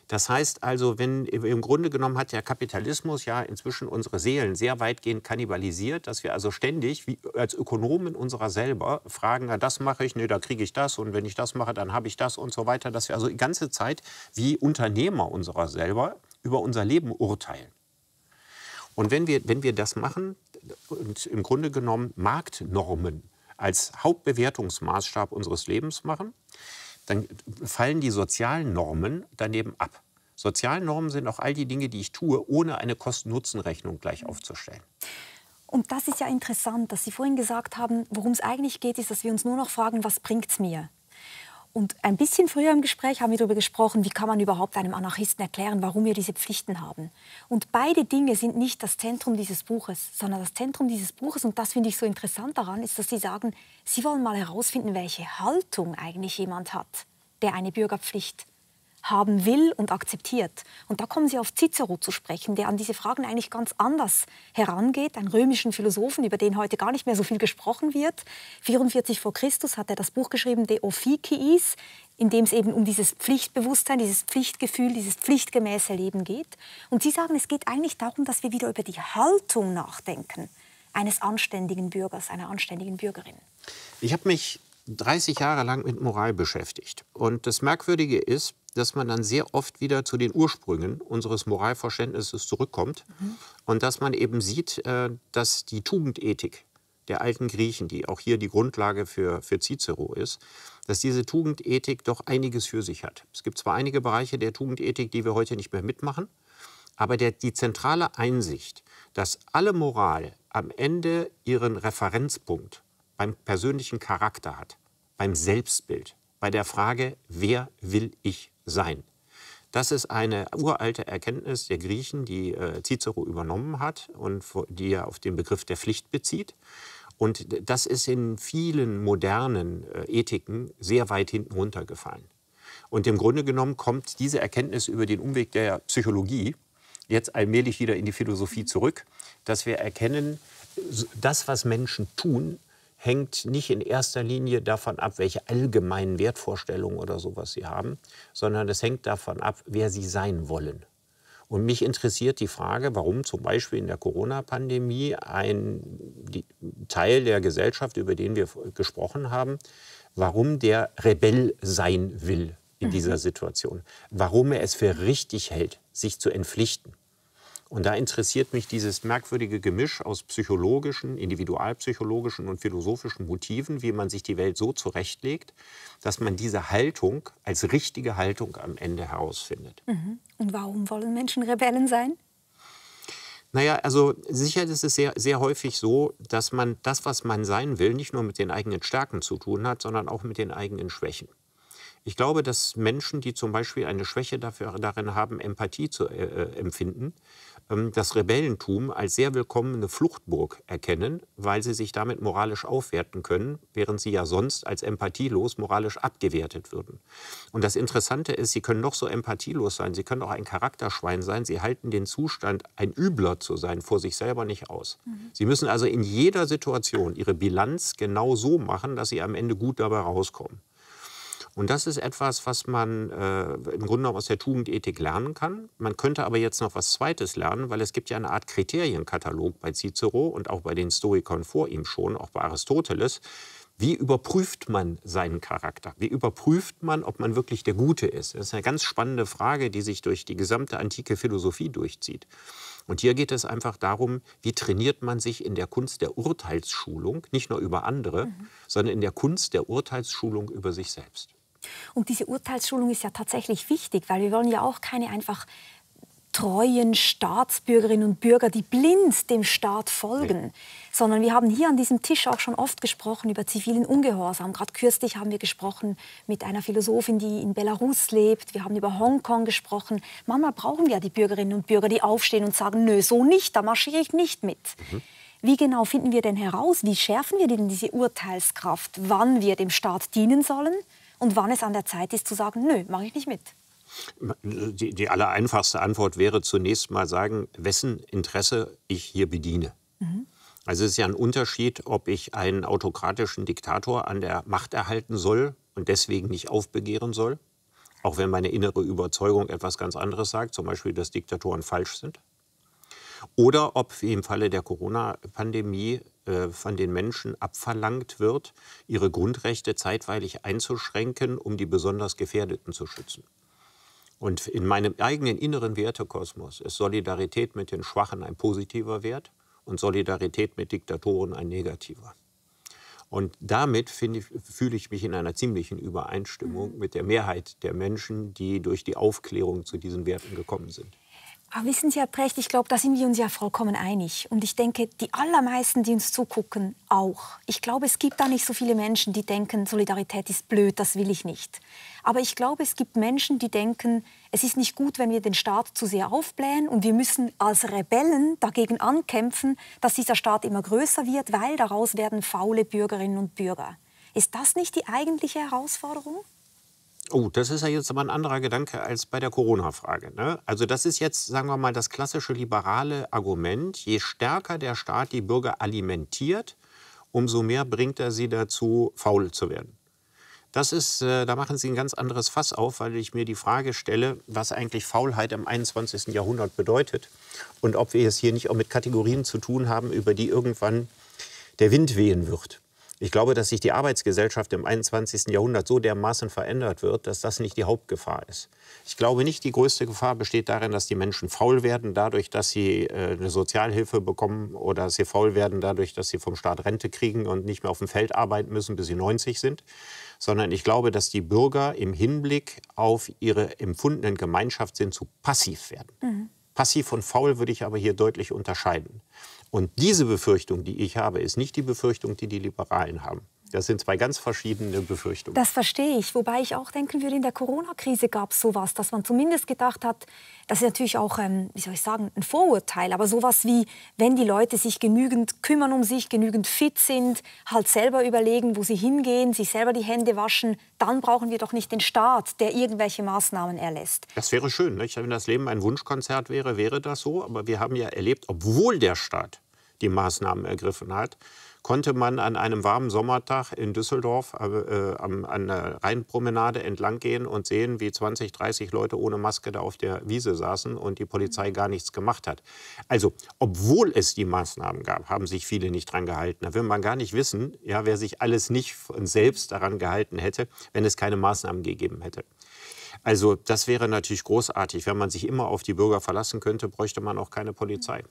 Das heißt also, wenn im Grunde genommen hat der Kapitalismus ja inzwischen unsere Seelen sehr weitgehend kannibalisiert, dass wir also ständig wie als Ökonomen unserer selber fragen, na, das mache ich, nee, da kriege ich das und wenn ich das mache, dann habe ich das und so weiter, dass wir also die ganze Zeit wie Unternehmer unserer selber über unser Leben urteilen. Und wenn wir, wenn wir das machen und im Grunde genommen Marktnormen als Hauptbewertungsmaßstab unseres Lebens machen, dann fallen die sozialen Normen daneben ab. Sozialen Normen sind auch all die Dinge, die ich tue, ohne eine Kosten-Nutzen-Rechnung gleich mhm. aufzustellen. Und das ist ja interessant, dass Sie vorhin gesagt haben, worum es eigentlich geht, ist, dass wir uns nur noch fragen, was bringt es mir? Und ein bisschen früher im Gespräch haben wir darüber gesprochen, wie kann man überhaupt einem Anarchisten erklären, warum wir diese Pflichten haben. Und beide Dinge sind nicht das Zentrum dieses Buches, sondern das Zentrum dieses Buches, und das finde ich so interessant daran, ist, dass Sie sagen, Sie wollen mal herausfinden, welche Haltung eigentlich jemand hat, der eine Bürgerpflicht haben will und akzeptiert. Und da kommen Sie auf Cicero zu sprechen, der an diese Fragen eigentlich ganz anders herangeht, einen römischen Philosophen, über den heute gar nicht mehr so viel gesprochen wird. 44 vor Christus hat er das Buch geschrieben, De Officiis, in dem es eben um dieses Pflichtbewusstsein, dieses Pflichtgefühl, dieses pflichtgemäße Leben geht. Und Sie sagen, es geht eigentlich darum, dass wir wieder über die Haltung nachdenken eines anständigen Bürgers, einer anständigen Bürgerin. Ich habe mich 30 Jahre lang mit Moral beschäftigt. Und das Merkwürdige ist, dass man dann sehr oft wieder zu den Ursprüngen unseres Moralverständnisses zurückkommt mhm. und dass man eben sieht, äh, dass die Tugendethik der alten Griechen, die auch hier die Grundlage für, für Cicero ist, dass diese Tugendethik doch einiges für sich hat. Es gibt zwar einige Bereiche der Tugendethik, die wir heute nicht mehr mitmachen, aber der, die zentrale Einsicht, dass alle Moral am Ende ihren Referenzpunkt beim persönlichen Charakter hat, beim Selbstbild, bei der Frage, wer will ich sein. Das ist eine uralte Erkenntnis der Griechen, die äh, Cicero übernommen hat und die er auf den Begriff der Pflicht bezieht. Und das ist in vielen modernen äh, Ethiken sehr weit hinten runtergefallen. Und im Grunde genommen kommt diese Erkenntnis über den Umweg der Psychologie jetzt allmählich wieder in die Philosophie zurück, dass wir erkennen, das, was Menschen tun, hängt nicht in erster Linie davon ab, welche allgemeinen Wertvorstellungen oder sowas sie haben, sondern es hängt davon ab, wer sie sein wollen. Und mich interessiert die Frage, warum zum Beispiel in der Corona-Pandemie ein Teil der Gesellschaft, über den wir gesprochen haben, warum der Rebell sein will in dieser mhm. Situation, warum er es für richtig hält, sich zu entpflichten. Und da interessiert mich dieses merkwürdige Gemisch aus psychologischen, individualpsychologischen und philosophischen Motiven, wie man sich die Welt so zurechtlegt, dass man diese Haltung als richtige Haltung am Ende herausfindet. Mhm. Und warum wollen Menschen Rebellen sein? Naja, also sicher ist es sehr, sehr häufig so, dass man das, was man sein will, nicht nur mit den eigenen Stärken zu tun hat, sondern auch mit den eigenen Schwächen. Ich glaube, dass Menschen, die zum Beispiel eine Schwäche dafür, darin haben, Empathie zu äh, äh empfinden, ähm, das Rebellentum als sehr willkommene Fluchtburg erkennen, weil sie sich damit moralisch aufwerten können, während sie ja sonst als empathielos moralisch abgewertet würden. Und das Interessante ist, sie können noch so empathielos sein, sie können auch ein Charakterschwein sein, sie halten den Zustand, ein Übler zu sein, vor sich selber nicht aus. Mhm. Sie müssen also in jeder Situation ihre Bilanz genau so machen, dass sie am Ende gut dabei rauskommen. Und das ist etwas, was man äh, im Grunde genommen aus der Tugendethik lernen kann. Man könnte aber jetzt noch was Zweites lernen, weil es gibt ja eine Art Kriterienkatalog bei Cicero und auch bei den Stoikern vor ihm schon, auch bei Aristoteles. Wie überprüft man seinen Charakter? Wie überprüft man, ob man wirklich der Gute ist? Das ist eine ganz spannende Frage, die sich durch die gesamte antike Philosophie durchzieht. Und hier geht es einfach darum, wie trainiert man sich in der Kunst der Urteilsschulung, nicht nur über andere, mhm. sondern in der Kunst der Urteilsschulung über sich selbst. Und diese Urteilsschulung ist ja tatsächlich wichtig, weil wir wollen ja auch keine einfach treuen Staatsbürgerinnen und Bürger, die blind dem Staat folgen, ja. sondern wir haben hier an diesem Tisch auch schon oft gesprochen über zivilen Ungehorsam. Gerade kürzlich haben wir gesprochen mit einer Philosophin, die in Belarus lebt. Wir haben über Hongkong gesprochen. Manchmal brauchen wir ja die Bürgerinnen und Bürger, die aufstehen und sagen, nö, so nicht, da marschiere ich nicht mit. Mhm. Wie genau finden wir denn heraus, wie schärfen wir denn diese Urteilskraft, wann wir dem Staat dienen sollen und wann es an der Zeit ist zu sagen, nö, mache ich nicht mit? Die, die aller Antwort wäre zunächst mal sagen, wessen Interesse ich hier bediene. Mhm. Also es ist ja ein Unterschied, ob ich einen autokratischen Diktator an der Macht erhalten soll und deswegen nicht aufbegehren soll, auch wenn meine innere Überzeugung etwas ganz anderes sagt, zum Beispiel, dass Diktatoren falsch sind oder ob wie im Falle der Corona-Pandemie äh, von den Menschen abverlangt wird, ihre Grundrechte zeitweilig einzuschränken, um die besonders Gefährdeten zu schützen. Und in meinem eigenen inneren Wertekosmos ist Solidarität mit den Schwachen ein positiver Wert und Solidarität mit Diktatoren ein negativer. Und damit ich, fühle ich mich in einer ziemlichen Übereinstimmung mhm. mit der Mehrheit der Menschen, die durch die Aufklärung zu diesen Werten gekommen sind. Aber ah, wissen Sie, Herr Precht, ich glaube, da sind wir uns ja vollkommen einig. Und ich denke, die allermeisten, die uns zugucken, auch. Ich glaube, es gibt da nicht so viele Menschen, die denken, Solidarität ist blöd, das will ich nicht. Aber ich glaube, es gibt Menschen, die denken, es ist nicht gut, wenn wir den Staat zu sehr aufblähen und wir müssen als Rebellen dagegen ankämpfen, dass dieser Staat immer größer wird, weil daraus werden faule Bürgerinnen und Bürger. Ist das nicht die eigentliche Herausforderung? Oh, das ist ja jetzt aber ein anderer Gedanke als bei der Corona-Frage. Ne? Also das ist jetzt, sagen wir mal, das klassische liberale Argument. Je stärker der Staat die Bürger alimentiert, umso mehr bringt er sie dazu, faul zu werden. Das ist, äh, da machen Sie ein ganz anderes Fass auf, weil ich mir die Frage stelle, was eigentlich Faulheit im 21. Jahrhundert bedeutet und ob wir es hier nicht auch mit Kategorien zu tun haben, über die irgendwann der Wind wehen wird. Ich glaube, dass sich die Arbeitsgesellschaft im 21. Jahrhundert so dermaßen verändert wird, dass das nicht die Hauptgefahr ist. Ich glaube nicht, die größte Gefahr besteht darin, dass die Menschen faul werden, dadurch, dass sie äh, eine Sozialhilfe bekommen oder dass sie faul werden, dadurch, dass sie vom Staat Rente kriegen und nicht mehr auf dem Feld arbeiten müssen, bis sie 90 sind. Sondern ich glaube, dass die Bürger im Hinblick auf ihre empfundenen Gemeinschaft sind, zu passiv werden. Mhm. Passiv und faul würde ich aber hier deutlich unterscheiden. Und diese Befürchtung, die ich habe, ist nicht die Befürchtung, die die Liberalen haben. Das sind zwei ganz verschiedene Befürchtungen. Das verstehe ich. Wobei ich auch denken würde, in der Corona-Krise gab es sowas, dass man zumindest gedacht hat, das ist natürlich auch, ähm, wie soll ich sagen, ein Vorurteil, aber sowas wie, wenn die Leute sich genügend kümmern um sich, genügend fit sind, halt selber überlegen, wo sie hingehen, sich selber die Hände waschen, dann brauchen wir doch nicht den Staat, der irgendwelche Maßnahmen erlässt. Das wäre schön. Ne? Wenn das Leben ein Wunschkonzert wäre, wäre das so. Aber wir haben ja erlebt, obwohl der Staat die Maßnahmen ergriffen hat, konnte man an einem warmen Sommertag in Düsseldorf äh, äh an, an der Rheinpromenade entlang gehen und sehen, wie 20, 30 Leute ohne Maske da auf der Wiese saßen und die Polizei mhm. gar nichts gemacht hat. Also, obwohl es die Maßnahmen gab, haben sich viele nicht dran gehalten. Da will man gar nicht wissen, ja, wer sich alles nicht von selbst daran gehalten hätte, wenn es keine Maßnahmen gegeben hätte. Also das wäre natürlich großartig. Wenn man sich immer auf die Bürger verlassen könnte, bräuchte man auch keine Polizei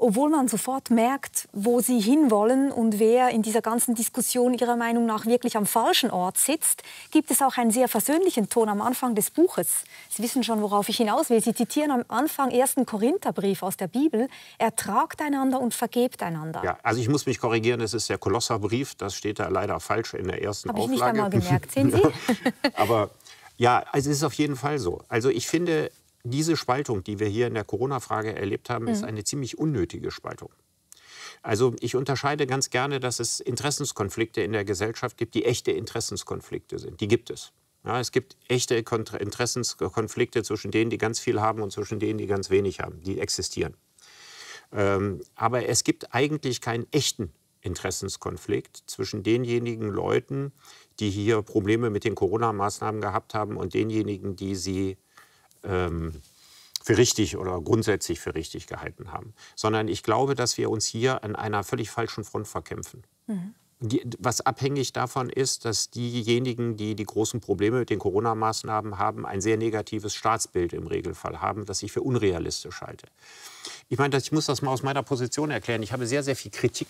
obwohl man sofort merkt, wo sie hinwollen und wer in dieser ganzen Diskussion ihrer Meinung nach wirklich am falschen Ort sitzt, gibt es auch einen sehr versöhnlichen Ton am Anfang des Buches. Sie wissen schon, worauf ich hinaus will. Sie zitieren am Anfang ersten Korintherbrief aus der Bibel, ertragt einander und vergebt einander. Ja, also ich muss mich korrigieren, es ist der Kolosserbrief, das steht da leider falsch in der ersten Hab Auflage. Habe ich nicht einmal gemerkt, sehen Sie? Aber ja, also es ist auf jeden Fall so. Also ich finde, diese Spaltung, die wir hier in der Corona-Frage erlebt haben, mhm. ist eine ziemlich unnötige Spaltung. Also ich unterscheide ganz gerne, dass es Interessenskonflikte in der Gesellschaft gibt, die echte Interessenskonflikte sind. Die gibt es. Ja, es gibt echte Interessenskonflikte zwischen denen, die ganz viel haben und zwischen denen, die ganz wenig haben. Die existieren. Ähm, aber es gibt eigentlich keinen echten Interessenskonflikt zwischen denjenigen Leuten, die hier Probleme mit den Corona-Maßnahmen gehabt haben und denjenigen, die sie ähm, für richtig oder grundsätzlich für richtig gehalten haben, sondern ich glaube, dass wir uns hier an einer völlig falschen Front verkämpfen. Mhm. Die, was abhängig davon ist, dass diejenigen, die die großen Probleme mit den Corona-Maßnahmen haben, ein sehr negatives Staatsbild im Regelfall haben, das ich für unrealistisch halte. Ich meine, ich muss das mal aus meiner Position erklären. Ich habe sehr, sehr viel Kritik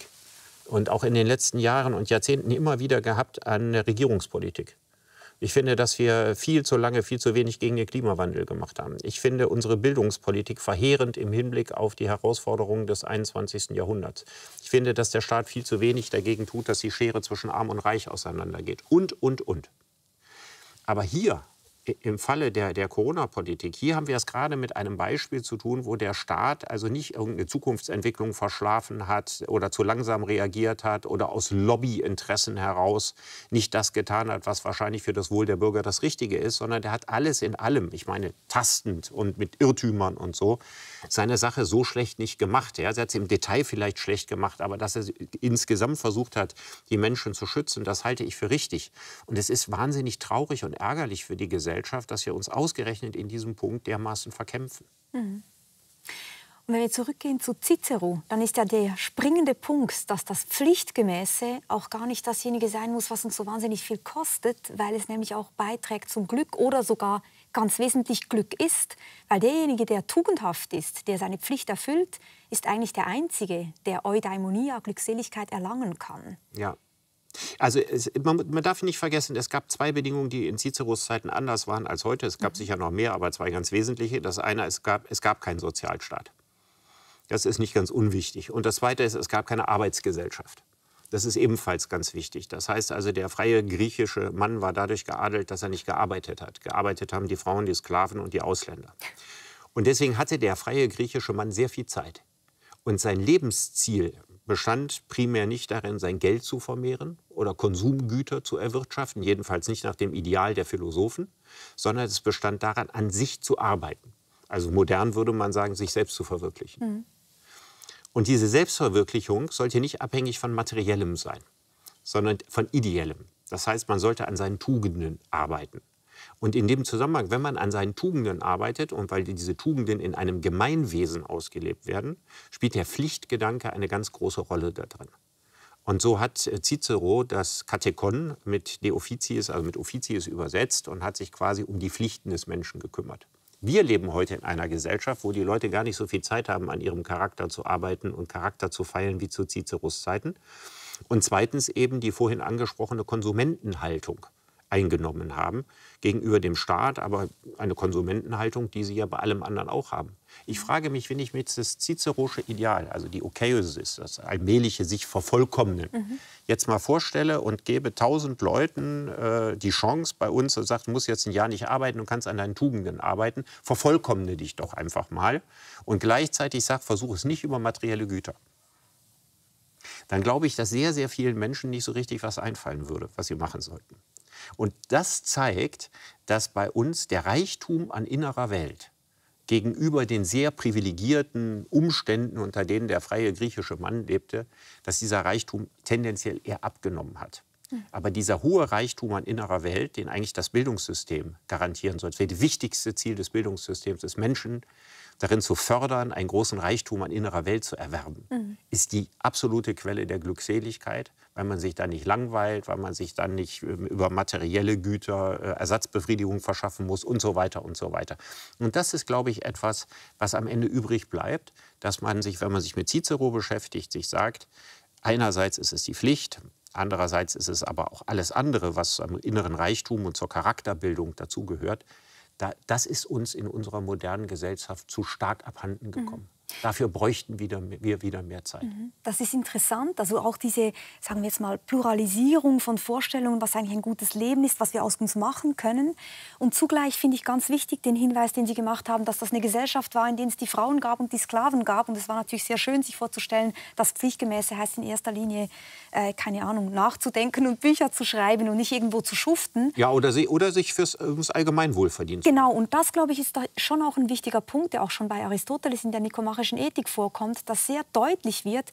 und auch in den letzten Jahren und Jahrzehnten immer wieder gehabt an der Regierungspolitik. Ich finde, dass wir viel zu lange, viel zu wenig gegen den Klimawandel gemacht haben. Ich finde unsere Bildungspolitik verheerend im Hinblick auf die Herausforderungen des 21. Jahrhunderts. Ich finde, dass der Staat viel zu wenig dagegen tut, dass die Schere zwischen Arm und Reich auseinandergeht. Und, und, und. Aber hier im Falle der, der Corona-Politik, hier haben wir es gerade mit einem Beispiel zu tun, wo der Staat also nicht irgendeine Zukunftsentwicklung verschlafen hat oder zu langsam reagiert hat oder aus Lobbyinteressen heraus nicht das getan hat, was wahrscheinlich für das Wohl der Bürger das Richtige ist, sondern der hat alles in allem, ich meine tastend und mit Irrtümern und so, seine Sache so schlecht nicht gemacht. Ja, sie hat sie im Detail vielleicht schlecht gemacht, aber dass er insgesamt versucht hat, die Menschen zu schützen, das halte ich für richtig. Und es ist wahnsinnig traurig und ärgerlich für die Gesellschaft, dass wir uns ausgerechnet in diesem Punkt dermaßen verkämpfen. Mhm. Und wenn wir zurückgehen zu Cicero, dann ist ja der springende Punkt, dass das Pflichtgemäße auch gar nicht dasjenige sein muss, was uns so wahnsinnig viel kostet, weil es nämlich auch beiträgt zum Glück oder sogar ganz wesentlich Glück ist, weil derjenige, der tugendhaft ist, der seine Pflicht erfüllt, ist eigentlich der Einzige, der Eudaimonia, Glückseligkeit erlangen kann. Ja. Also es, man, man, darf nicht vergessen, es gab zwei Bedingungen, die in Ciceros Zeiten anders waren als heute. Es gab mhm. sicher noch mehr, aber zwei ganz wesentliche. Das eine, es gab, es gab keinen Sozialstaat. Das ist nicht ganz unwichtig. Und das zweite ist, es gab keine Arbeitsgesellschaft. Das ist ebenfalls ganz wichtig. Das heißt also, der freie griechische Mann war dadurch geadelt, dass er nicht gearbeitet hat. Gearbeitet haben die Frauen, die Sklaven und die Ausländer. Und deswegen hatte der freie griechische Mann sehr viel Zeit. Und sein Lebensziel bestand primär nicht darin, sein Geld zu vermehren oder Konsumgüter zu erwirtschaften, jedenfalls nicht nach dem Ideal der Philosophen, sondern es bestand daran, an sich zu arbeiten. Also modern würde man sagen, sich selbst zu verwirklichen. Mhm. Und diese Selbstverwirklichung sollte nicht abhängig von materiellem sein, sondern von ideellem. Das heißt, man sollte an seinen Tugenden arbeiten. Und in dem Zusammenhang, wenn man an seinen Tugenden arbeitet und weil diese Tugenden in einem Gemeinwesen ausgelebt werden, spielt der Pflichtgedanke eine ganz große Rolle da drin. Und so hat äh, Cicero das Katekon mit De Officiis, also mit Officiis übersetzt und hat sich quasi um die Pflichten des Menschen gekümmert. Wir leben heute in einer Gesellschaft, wo die Leute gar nicht so viel Zeit haben, an ihrem Charakter zu arbeiten und Charakter zu feilen wie zu Ciceros Zeiten. Und zweitens eben die vorhin angesprochene Konsumentenhaltung eingenommen haben gegenüber dem Staat, aber eine Konsumentenhaltung, die sie ja bei allem anderen auch haben. Ich mhm. frage mich, wenn ich mir das Cicerosche Ideal, also die Okeosis, das allmähliche sich vervollkommnen, mhm. jetzt mal vorstelle und gebe tausend Leuten äh, die Chance bei uns und sagt, du musst jetzt ein Jahr nicht arbeiten du kannst an deinen Tugenden arbeiten, vervollkommne dich doch einfach mal und gleichzeitig sag, versuche es nicht über materielle Güter dann glaube ich, dass sehr, sehr vielen Menschen nicht so richtig was einfallen würde, was sie machen sollten. Und das zeigt, dass bei uns der Reichtum an innerer Welt gegenüber den sehr privilegierten Umständen, unter denen der freie griechische Mann lebte, dass dieser Reichtum tendenziell eher abgenommen hat. Hm. Aber dieser hohe Reichtum an innerer Welt, den eigentlich das Bildungssystem garantieren soll, das wäre das wichtigste Ziel des Bildungssystems ist Menschen, darin zu fördern, einen großen Reichtum an innerer Welt zu erwerben, mhm. ist die absolute Quelle der Glückseligkeit, weil man sich da nicht langweilt, weil man sich dann nicht ähm, über materielle Güter äh, Ersatzbefriedigung verschaffen muss und so weiter und so weiter. Und das ist, glaube ich, etwas, was am Ende übrig bleibt, dass man sich, wenn man sich mit Cicero beschäftigt, sich sagt, einerseits ist es die Pflicht, andererseits ist es aber auch alles andere, was am inneren Reichtum und zur Charakterbildung dazugehört, das ist uns in unserer modernen Gesellschaft zu stark abhanden gekommen. Mhm. Dafür bräuchten wieder, wir wieder mehr Zeit. Mhm. Das ist interessant. Also auch diese, sagen wir jetzt mal, Pluralisierung von Vorstellungen, was eigentlich ein gutes Leben ist, was wir aus uns machen können. Und zugleich finde ich ganz wichtig den Hinweis, den Sie gemacht haben, dass das eine Gesellschaft war, in der es die Frauen gab und die Sklaven gab. Und es war natürlich sehr schön, sich vorzustellen, dass Pflichtgemäße heißt in erster Linie, äh, keine Ahnung, nachzudenken und Bücher zu schreiben und nicht irgendwo zu schuften. Ja, oder, sie, oder sich fürs, fürs Allgemeinwohl verdienen. Genau, und das, glaube ich, ist schon auch ein wichtiger Punkt, der auch schon bei Aristoteles in der Nikomachie stoischen Ethik vorkommt, dass sehr deutlich wird,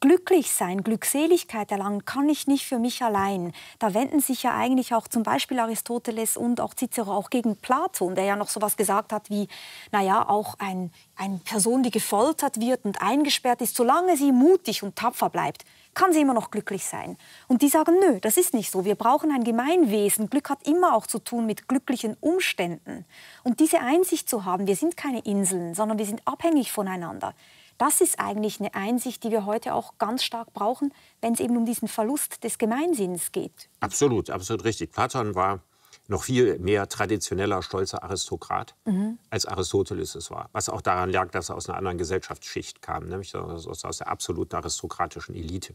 Glücklich sein, Glückseligkeit erlangen kann ich nicht für mich allein. Da wenden sich ja eigentlich auch zum Beispiel Aristoteles und auch Cicero auch gegen Platon, der ja noch so was gesagt hat wie, naja, auch ein, eine Person, die gefoltert wird und eingesperrt ist, solange sie mutig und tapfer bleibt, kann sie immer noch glücklich sein. Und die sagen, nö, das ist nicht so. Wir brauchen ein Gemeinwesen. Glück hat immer auch zu tun mit glücklichen Umständen. Und diese Einsicht zu haben, wir sind keine Inseln, sondern wir sind abhängig voneinander. Das ist eigentlich eine Einsicht, die wir heute auch ganz stark brauchen, wenn es eben um diesen Verlust des Gemeinsinns geht. Absolut, absolut richtig. Platon war noch viel mehr traditioneller, stolzer Aristokrat, mhm. als Aristoteles es war. Was auch daran lag, dass er aus einer anderen Gesellschaftsschicht kam, nämlich ne? aus der absoluten aristokratischen Elite.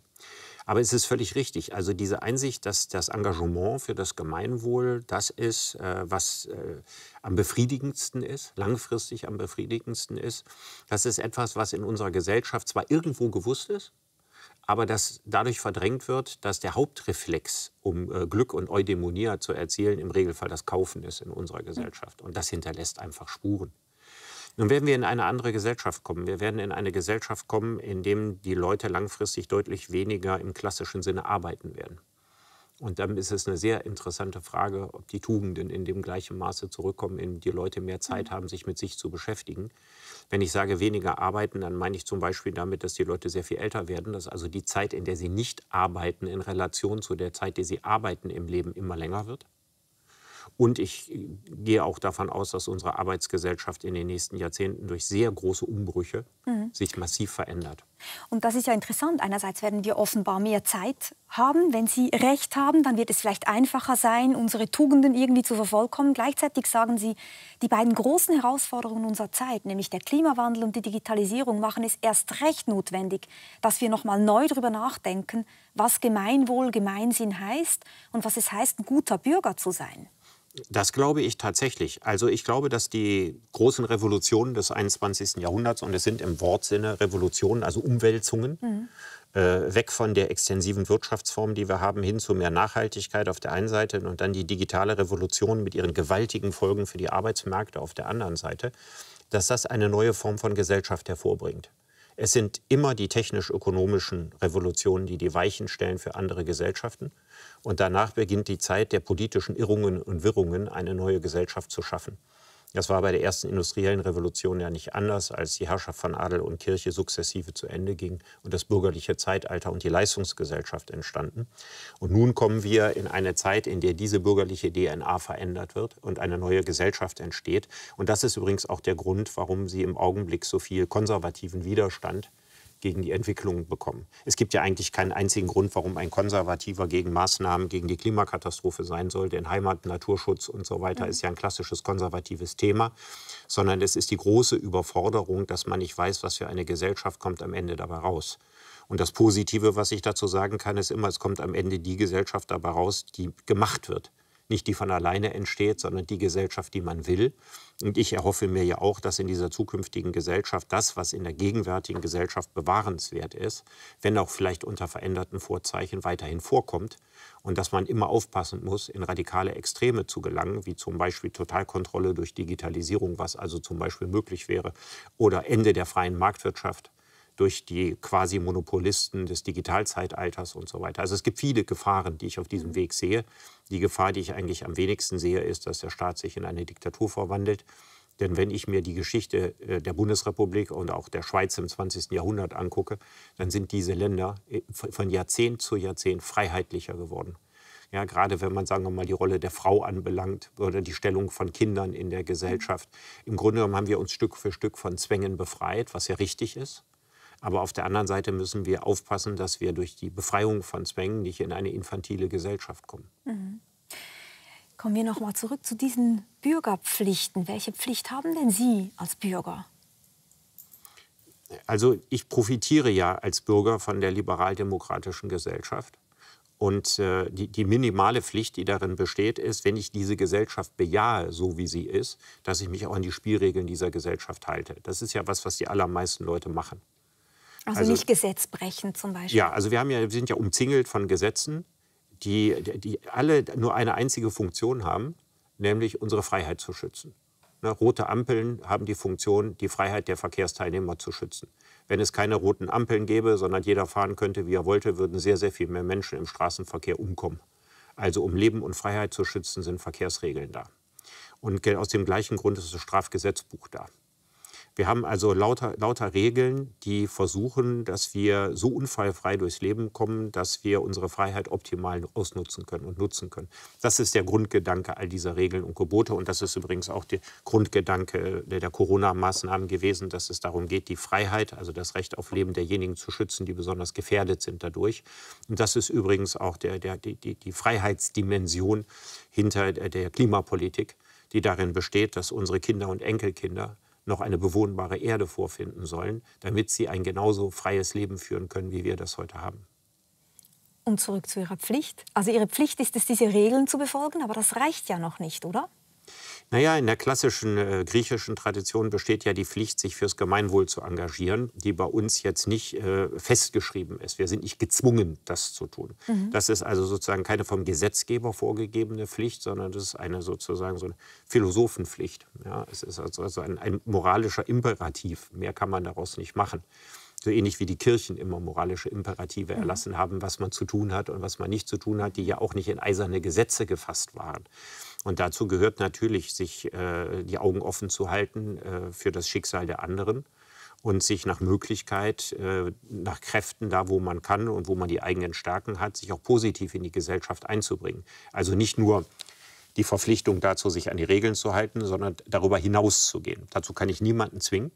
Aber es ist völlig richtig. Also diese Einsicht, dass das Engagement für das Gemeinwohl das ist, äh, was äh, am befriedigendsten ist, langfristig am befriedigendsten ist, das ist etwas, was in unserer Gesellschaft zwar irgendwo gewusst ist, aber das dadurch verdrängt wird, dass der Hauptreflex, um äh, Glück und Eudaimonia zu erzielen, im Regelfall das Kaufen ist in unserer hm. Gesellschaft. Und das hinterlässt einfach Spuren. Nun werden wir in eine andere Gesellschaft kommen. Wir werden in eine Gesellschaft kommen, in der die Leute langfristig deutlich weniger im klassischen Sinne arbeiten werden. Und dann ist es eine sehr interessante Frage, ob die Tugenden in dem gleichen Maße zurückkommen, in die Leute mehr Zeit mhm. haben, sich mit sich zu beschäftigen. Wenn ich sage weniger arbeiten, dann meine ich zum Beispiel damit, dass die Leute sehr viel älter werden, dass also die Zeit, in der sie nicht arbeiten, in Relation zu der Zeit, die sie arbeiten im Leben, immer länger wird. Und ich gehe auch davon aus, dass unsere Arbeitsgesellschaft in den nächsten Jahrzehnten durch sehr große Umbrüche mhm. sich massiv verändert. Und das ist ja interessant. Einerseits werden wir offenbar mehr Zeit haben. Wenn Sie recht haben, dann wird es vielleicht einfacher sein, unsere Tugenden irgendwie zu vervollkommen. Gleichzeitig sagen Sie, die beiden großen Herausforderungen unserer Zeit, nämlich der Klimawandel und die Digitalisierung, machen es erst recht notwendig, dass wir nochmal neu darüber nachdenken, was Gemeinwohl, Gemeinsinn heißt und was es heißt, ein guter Bürger zu sein. Das glaube ich tatsächlich. Also ich glaube, dass die großen Revolutionen des 21. Jahrhunderts, und es sind im Wortsinne Revolutionen, also Umwälzungen, mhm. äh, weg von der extensiven Wirtschaftsform, die wir haben, hin zu mehr Nachhaltigkeit auf der einen Seite und dann die digitale Revolution mit ihren gewaltigen Folgen für die Arbeitsmärkte auf der anderen Seite, dass das eine neue Form von Gesellschaft hervorbringt. Es sind immer die technisch-ökonomischen Revolutionen, die die Weichen stellen für andere Gesellschaften. Und danach beginnt die Zeit der politischen Irrungen und Wirrungen, eine neue Gesellschaft zu schaffen. Das war bei der ersten industriellen Revolution ja nicht anders, als die Herrschaft von Adel und Kirche sukzessive zu Ende ging und das bürgerliche Zeitalter und die Leistungsgesellschaft entstanden. Und nun kommen wir in eine Zeit, in der diese bürgerliche DNA verändert wird und eine neue Gesellschaft entsteht. Und das ist übrigens auch der Grund, warum sie im Augenblick so viel konservativen Widerstand gegen die Entwicklung bekommen. Es gibt ja eigentlich keinen einzigen Grund, warum ein Konservativer gegen Maßnahmen gegen die Klimakatastrophe sein soll, denn Heimat, Naturschutz und so weiter mhm. ist ja ein klassisches konservatives Thema, sondern es ist die große Überforderung, dass man nicht weiß, was für eine Gesellschaft kommt am Ende dabei raus. Und das Positive, was ich dazu sagen kann, ist immer, es kommt am Ende die Gesellschaft dabei raus, die gemacht wird nicht die von alleine entsteht, sondern die Gesellschaft, die man will. Und ich erhoffe mir ja auch, dass in dieser zukünftigen Gesellschaft das, was in der gegenwärtigen Gesellschaft bewahrenswert ist, wenn auch vielleicht unter veränderten Vorzeichen weiterhin vorkommt. Und dass man immer aufpassen muss, in radikale Extreme zu gelangen, wie zum Beispiel Totalkontrolle durch Digitalisierung, was also zum Beispiel möglich wäre, oder Ende der freien Marktwirtschaft durch die quasi Monopolisten des Digitalzeitalters und so weiter. Also es gibt viele Gefahren, die ich auf diesem mhm. Weg sehe. Die Gefahr, die ich eigentlich am wenigsten sehe, ist, dass der Staat sich in eine Diktatur verwandelt. Denn wenn ich mir die Geschichte äh, der Bundesrepublik und auch der Schweiz im 20. Jahrhundert angucke, dann sind diese Länder äh, von Jahrzehnt zu Jahrzehnt freiheitlicher geworden. Ja, gerade wenn man, sagen wir mal, die Rolle der Frau anbelangt oder die Stellung von Kindern in der mhm. Gesellschaft. Im Grunde genommen haben wir uns Stück für Stück von Zwängen befreit, was ja richtig ist. Aber auf der anderen Seite müssen wir aufpassen, dass wir durch die Befreiung von Zwängen nicht in eine infantile Gesellschaft kommen. Mhm. Kommen wir noch mal zurück zu diesen Bürgerpflichten. Welche Pflicht haben denn Sie als Bürger? Also ich profitiere ja als Bürger von der liberaldemokratischen Gesellschaft. Und äh, die, die, minimale Pflicht, die darin besteht, ist, wenn ich diese Gesellschaft bejahe, so wie sie ist, dass ich mich auch an die Spielregeln dieser Gesellschaft halte. Das ist ja was, was die allermeisten Leute machen. Also, also nicht Gesetz brechen zum Beispiel. Ja, also wir, haben ja, wir sind ja umzingelt von Gesetzen, die, die alle nur eine einzige Funktion haben, nämlich unsere Freiheit zu schützen. Na, ne, rote Ampeln haben die Funktion, die Freiheit der Verkehrsteilnehmer zu schützen. Wenn es keine roten Ampeln gäbe, sondern jeder fahren könnte, wie er wollte, würden sehr, sehr viel mehr Menschen im Straßenverkehr umkommen. Also um Leben und Freiheit zu schützen, sind Verkehrsregeln da. Und aus dem gleichen Grund ist das Strafgesetzbuch da. Wir haben also lauter, lauter Regeln, die versuchen, dass wir so unfallfrei durchs Leben kommen, dass wir unsere Freiheit optimal ausnutzen können und nutzen können. Das ist der Grundgedanke all dieser Regeln und Gebote. Und das ist übrigens auch der Grundgedanke der Corona-Maßnahmen gewesen, dass es darum geht, die Freiheit, also das Recht auf Leben derjenigen zu schützen, die besonders gefährdet sind dadurch. Und das ist übrigens auch der, der, die, die Freiheitsdimension hinter der Klimapolitik die darin besteht, dass unsere Kinder und Enkelkinder noch eine bewohnbare Erde vorfinden sollen, damit sie ein genauso freies Leben führen können, wie wir das heute haben. Und zurück zu Ihrer Pflicht. Also Ihre Pflicht ist es, diese Regeln zu befolgen, aber das reicht ja noch nicht, oder? Naja, in der klassischen äh, griechischen Tradition besteht ja die Pflicht, sich fürs Gemeinwohl zu engagieren, die bei uns jetzt nicht äh, festgeschrieben ist. Wir sind nicht gezwungen, das zu tun. Mhm. Das ist also sozusagen keine vom Gesetzgeber vorgegebene Pflicht, sondern das ist eine sozusagen so eine Philosophenpflicht. Ja, es ist also, also ein, ein moralischer Imperativ. Mehr kann man daraus nicht machen so ähnlich wie die Kirchen immer moralische Imperative mhm. erlassen haben, was man zu tun hat und was man nicht zu tun hat, die ja auch nicht in eiserne Gesetze gefasst waren. Und dazu gehört natürlich, sich äh, die Augen offen zu halten äh, für das Schicksal der anderen und sich nach Möglichkeit, äh, nach Kräften da, wo man kann und wo man die eigenen Stärken hat, sich auch positiv in die Gesellschaft einzubringen. Also nicht nur die Verpflichtung dazu, sich an die Regeln zu halten, sondern darüber hinaus zu gehen. Dazu kann ich niemanden zwingen.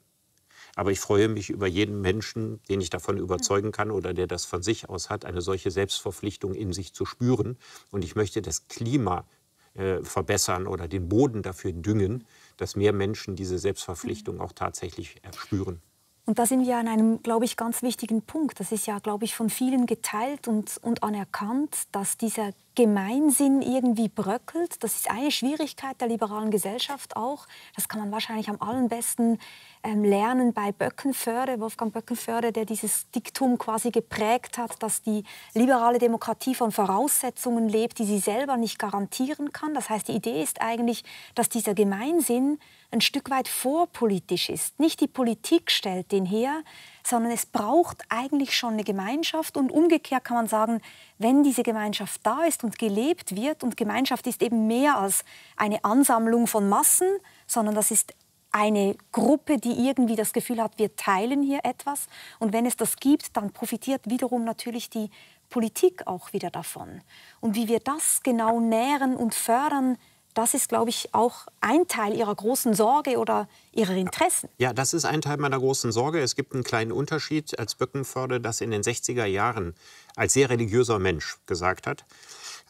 Aber ich freue mich über jeden Menschen, den ich davon überzeugen kann oder der das von sich aus hat, eine solche Selbstverpflichtung in sich zu spüren. Und ich möchte das Klima äh, verbessern oder den Boden dafür düngen, dass mehr Menschen diese Selbstverpflichtung auch tatsächlich äh, spüren. Und da sind wir an einem, glaube ich, ganz wichtigen Punkt. Das ist ja, glaube ich, von vielen geteilt und, und anerkannt, dass dieser Gemeinsinn irgendwie bröckelt. Das ist eine Schwierigkeit der liberalen Gesellschaft auch. Das kann man wahrscheinlich am allerbesten ähm, lernen bei Böckenförde, Wolfgang Böckenförde, der dieses Diktum quasi geprägt hat, dass die liberale Demokratie von Voraussetzungen lebt, die sie selber nicht garantieren kann. Das heißt, die Idee ist eigentlich, dass dieser Gemeinsinn ein Stück weit vorpolitisch ist. Nicht die Politik stellt den her, sondern es braucht eigentlich schon eine Gemeinschaft. Und umgekehrt kann man sagen, wenn diese Gemeinschaft da ist und gelebt wird, und Gemeinschaft ist eben mehr als eine Ansammlung von Massen, sondern das ist eine Gruppe, die irgendwie das Gefühl hat, wir teilen hier etwas. Und wenn es das gibt, dann profitiert wiederum natürlich die Politik auch wieder davon. Und wie wir das genau nähren und fördern, das ist, glaube ich, auch ein Teil Ihrer großen Sorge oder Ihrer Interessen. Ja, das ist ein Teil meiner großen Sorge. Es gibt einen kleinen Unterschied, als Böckenförde das in den 60er Jahren als sehr religiöser Mensch gesagt hat,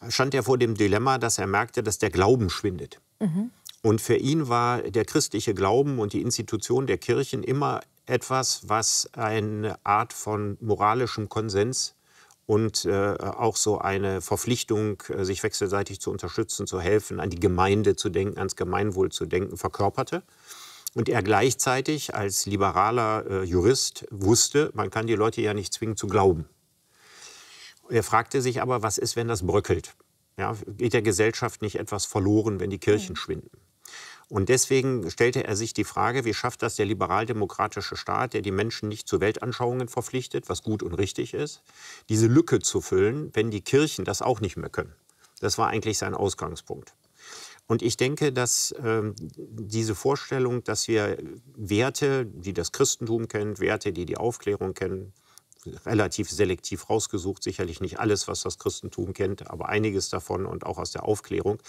stand er vor dem Dilemma, dass er merkte, dass der Glauben schwindet. Mhm. Und für ihn war der christliche Glauben und die Institution der Kirchen immer etwas, was eine Art von moralischem Konsens und äh, auch so eine Verpflichtung, äh, sich wechselseitig zu unterstützen, zu helfen, an die Gemeinde zu denken, ans Gemeinwohl zu denken, verkörperte. Und er gleichzeitig als liberaler äh, Jurist wusste, man kann die Leute ja nicht zwingen zu glauben. Er fragte sich aber, was ist, wenn das bröckelt? Ja, geht der Gesellschaft nicht etwas verloren, wenn die Kirchen mhm. schwinden? Und deswegen stellte er sich die Frage, wie schafft das der liberaldemokratische Staat, der die Menschen nicht zu Weltanschauungen verpflichtet, was gut und richtig ist, diese Lücke zu füllen, wenn die Kirchen das auch nicht mehr können. Das war eigentlich sein Ausgangspunkt. Und ich denke, dass äh, diese Vorstellung, dass wir Werte, die das Christentum kennt, Werte, die die Aufklärung kennt, relativ selektiv rausgesucht, sicherlich nicht alles, was das Christentum kennt, aber einiges davon und auch aus der Aufklärung,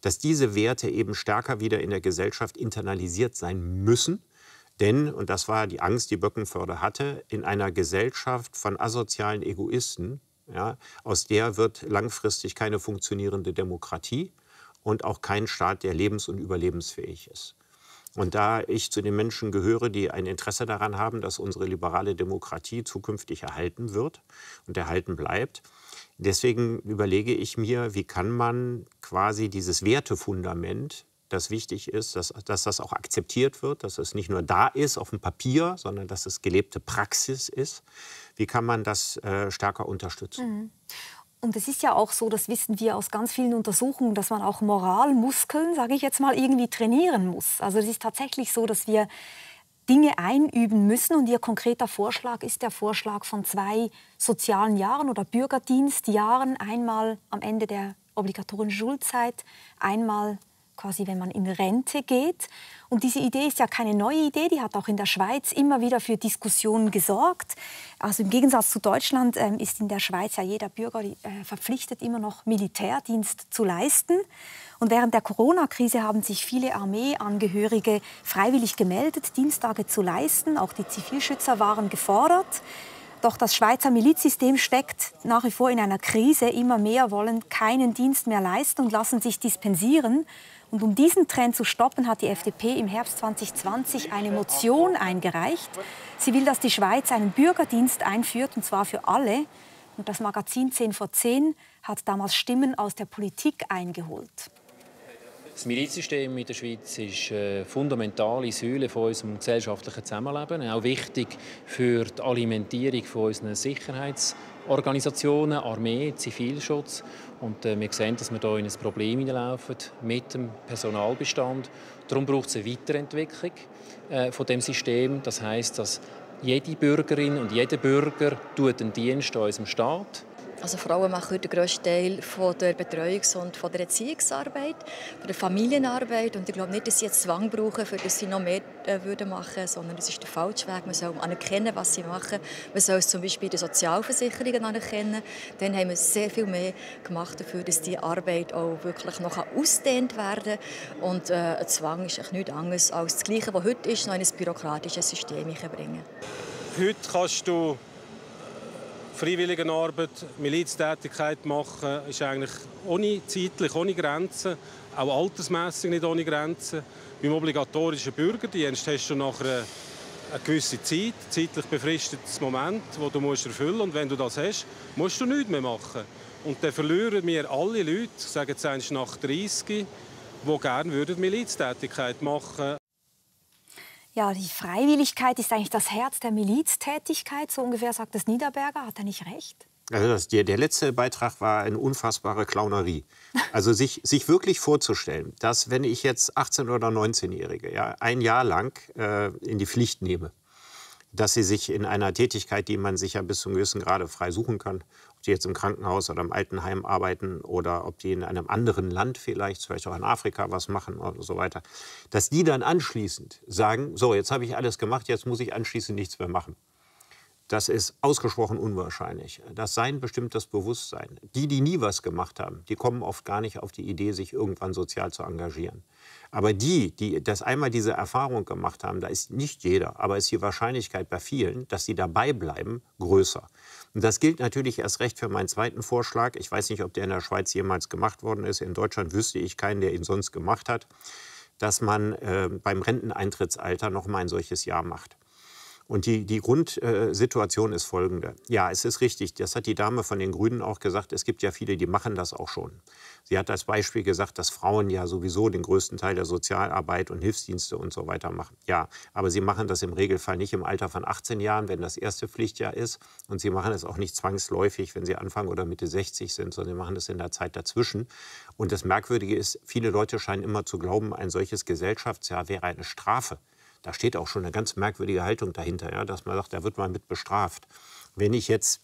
dass diese Werte eben stärker wieder in der Gesellschaft internalisiert sein müssen. Denn, und das war die Angst, die Böckenförde hatte, in einer Gesellschaft von asozialen Egoisten, ja, aus der wird langfristig keine funktionierende Demokratie und auch kein Staat, der lebens- und überlebensfähig ist. Und da ich zu den Menschen gehöre, die ein Interesse daran haben, dass unsere liberale Demokratie zukünftig erhalten wird und erhalten bleibt, deswegen überlege ich mir, wie kann man quasi dieses Wertefundament, das wichtig ist, dass, dass das auch akzeptiert wird, dass es nicht nur da ist auf dem Papier, sondern dass es gelebte Praxis ist, wie kann man das äh, stärker unterstützen? Mhm. Und es ist ja auch so, das wissen wir aus ganz vielen Untersuchungen, dass man auch Moralmuskeln, sage ich jetzt mal, irgendwie trainieren muss. Also es ist tatsächlich so, dass wir Dinge einüben müssen. Und Ihr konkreter Vorschlag ist der Vorschlag von zwei sozialen Jahren oder Bürgerdienstjahren. Einmal am Ende der obligatorischen Schulzeit, einmal quasi wenn man in Rente geht. Und diese Idee ist ja keine neue Idee, die hat auch in der Schweiz immer wieder für Diskussionen gesorgt. Also im Gegensatz zu Deutschland ähm, ist in der Schweiz ja jeder Bürger äh, verpflichtet, immer noch Militärdienst zu leisten. Und während der Corona-Krise haben sich viele Armeeangehörige freiwillig gemeldet, Dienstage zu leisten. Auch die Zivilschützer waren gefordert. Doch das Schweizer Milizsystem steckt nach wie vor in einer Krise. Immer mehr wollen keinen Dienst mehr leisten und lassen sich dispensieren. Und um diesen Trend zu stoppen, hat die FDP im Herbst 2020 eine Motion eingereicht. Sie will, dass die Schweiz einen Bürgerdienst einführt, und zwar für alle. Und das Magazin 10 vor 10 hat damals Stimmen aus der Politik eingeholt. Das Milizsystem in der Schweiz ist eine fundamentale Säule von unserem gesellschaftlichen Zusammenleben, auch wichtig für die Alimentierung von unseren Sicherheitsorganisationen, Armee, Zivilschutz. Und äh, wir sehen, dass wir hier in ein Problem hineinlaufen mit dem Personalbestand. Darum braucht es eine Weiterentwicklung äh, von dem System. Das heißt, dass jede Bürgerin und jeder Bürger tut einen Dienst an unserem Staat also Frauen machen heute den grössten Teil von der Betreuungs- und von der Erziehungsarbeit, von der Familienarbeit. Und ich glaube nicht, dass sie jetzt Zwang brauchen, für dass sie noch mehr äh, würden machen sondern das ist der falsche Weg. Man soll anerkennen, was sie machen. Man soll es zum Beispiel in den Sozialversicherungen anerkennen. Dann haben wir sehr viel mehr gemacht dafür, dass die Arbeit auch wirklich noch ausgedehnt werden kann. Und äh, ein Zwang ist nichts anderes als das Gleiche, was heute ist, noch in ein bürokratisches System bringen. Heute kannst du Freiwilligenarbeit, Miliztätigkeit machen, ist eigentlich ohne zeitlich, ohne Grenzen, auch altersmässig nicht ohne Grenzen. Beim obligatorischen Bürgerdienst hast du nachher eine, gewisse Zeit, zeitlich befristetes Moment, wo du musst erfüllen musst. Und wenn du das hast, musst du nichts mehr machen. Und dann verlieren wir alle Leute, sagen jetzt nach 30, die gerne Miliztätigkeit machen würden. Ja, die Freiwilligkeit ist eigentlich das Herz der Miliztätigkeit, so ungefähr sagt das Niederberger. Hat er nicht recht? Also das, der, der, letzte Beitrag war eine unfassbare Clownerie. Also sich, sich wirklich vorzustellen, dass wenn ich jetzt 18- oder 19-Jährige ja, ein Jahr lang äh, in die Pflicht nehme, dass sie sich in einer Tätigkeit, die man sich ja bis zum gewissen Grade frei suchen kann, die jetzt im Krankenhaus oder im Altenheim arbeiten oder ob die in einem anderen Land vielleicht, vielleicht auch in Afrika was machen und so weiter, dass die dann anschließend sagen, so, jetzt habe ich alles gemacht, jetzt muss ich anschließend nichts mehr machen. Das ist ausgesprochen unwahrscheinlich. Das Sein bestimmt das Bewusstsein. Die, die nie was gemacht haben, die kommen oft gar nicht auf die Idee, sich irgendwann sozial zu engagieren. Aber die, die das einmal diese Erfahrung gemacht haben, da ist nicht jeder, aber ist die Wahrscheinlichkeit bei vielen, dass sie dabei bleiben, größer. Und das gilt natürlich erst recht für meinen zweiten Vorschlag. Ich weiß nicht, ob der in der Schweiz jemals gemacht worden ist. In Deutschland wüsste ich keinen, der ihn sonst gemacht hat, dass man äh, beim Renteneintrittsalter noch mal ein solches Jahr macht. Und die, die Grundsituation äh, ist folgende. Ja, es ist richtig, das hat die Dame von den Grünen auch gesagt, es gibt ja viele, die machen das auch schon. Sie hat als Beispiel gesagt, dass Frauen ja sowieso den größten Teil der Sozialarbeit und Hilfsdienste und so weiter machen. Ja, aber sie machen das im Regelfall nicht im Alter von 18 Jahren, wenn das erste Pflichtjahr ist. Und sie machen es auch nicht zwangsläufig, wenn sie Anfang oder Mitte 60 sind, sondern sie machen es in der Zeit dazwischen. Und das Merkwürdige ist, viele Leute scheinen immer zu glauben, ein solches Gesellschaftsjahr wäre eine Strafe. Da steht auch schon eine ganz merkwürdige Haltung dahinter, ja, dass man sagt, da wird man mit bestraft. Wenn ich jetzt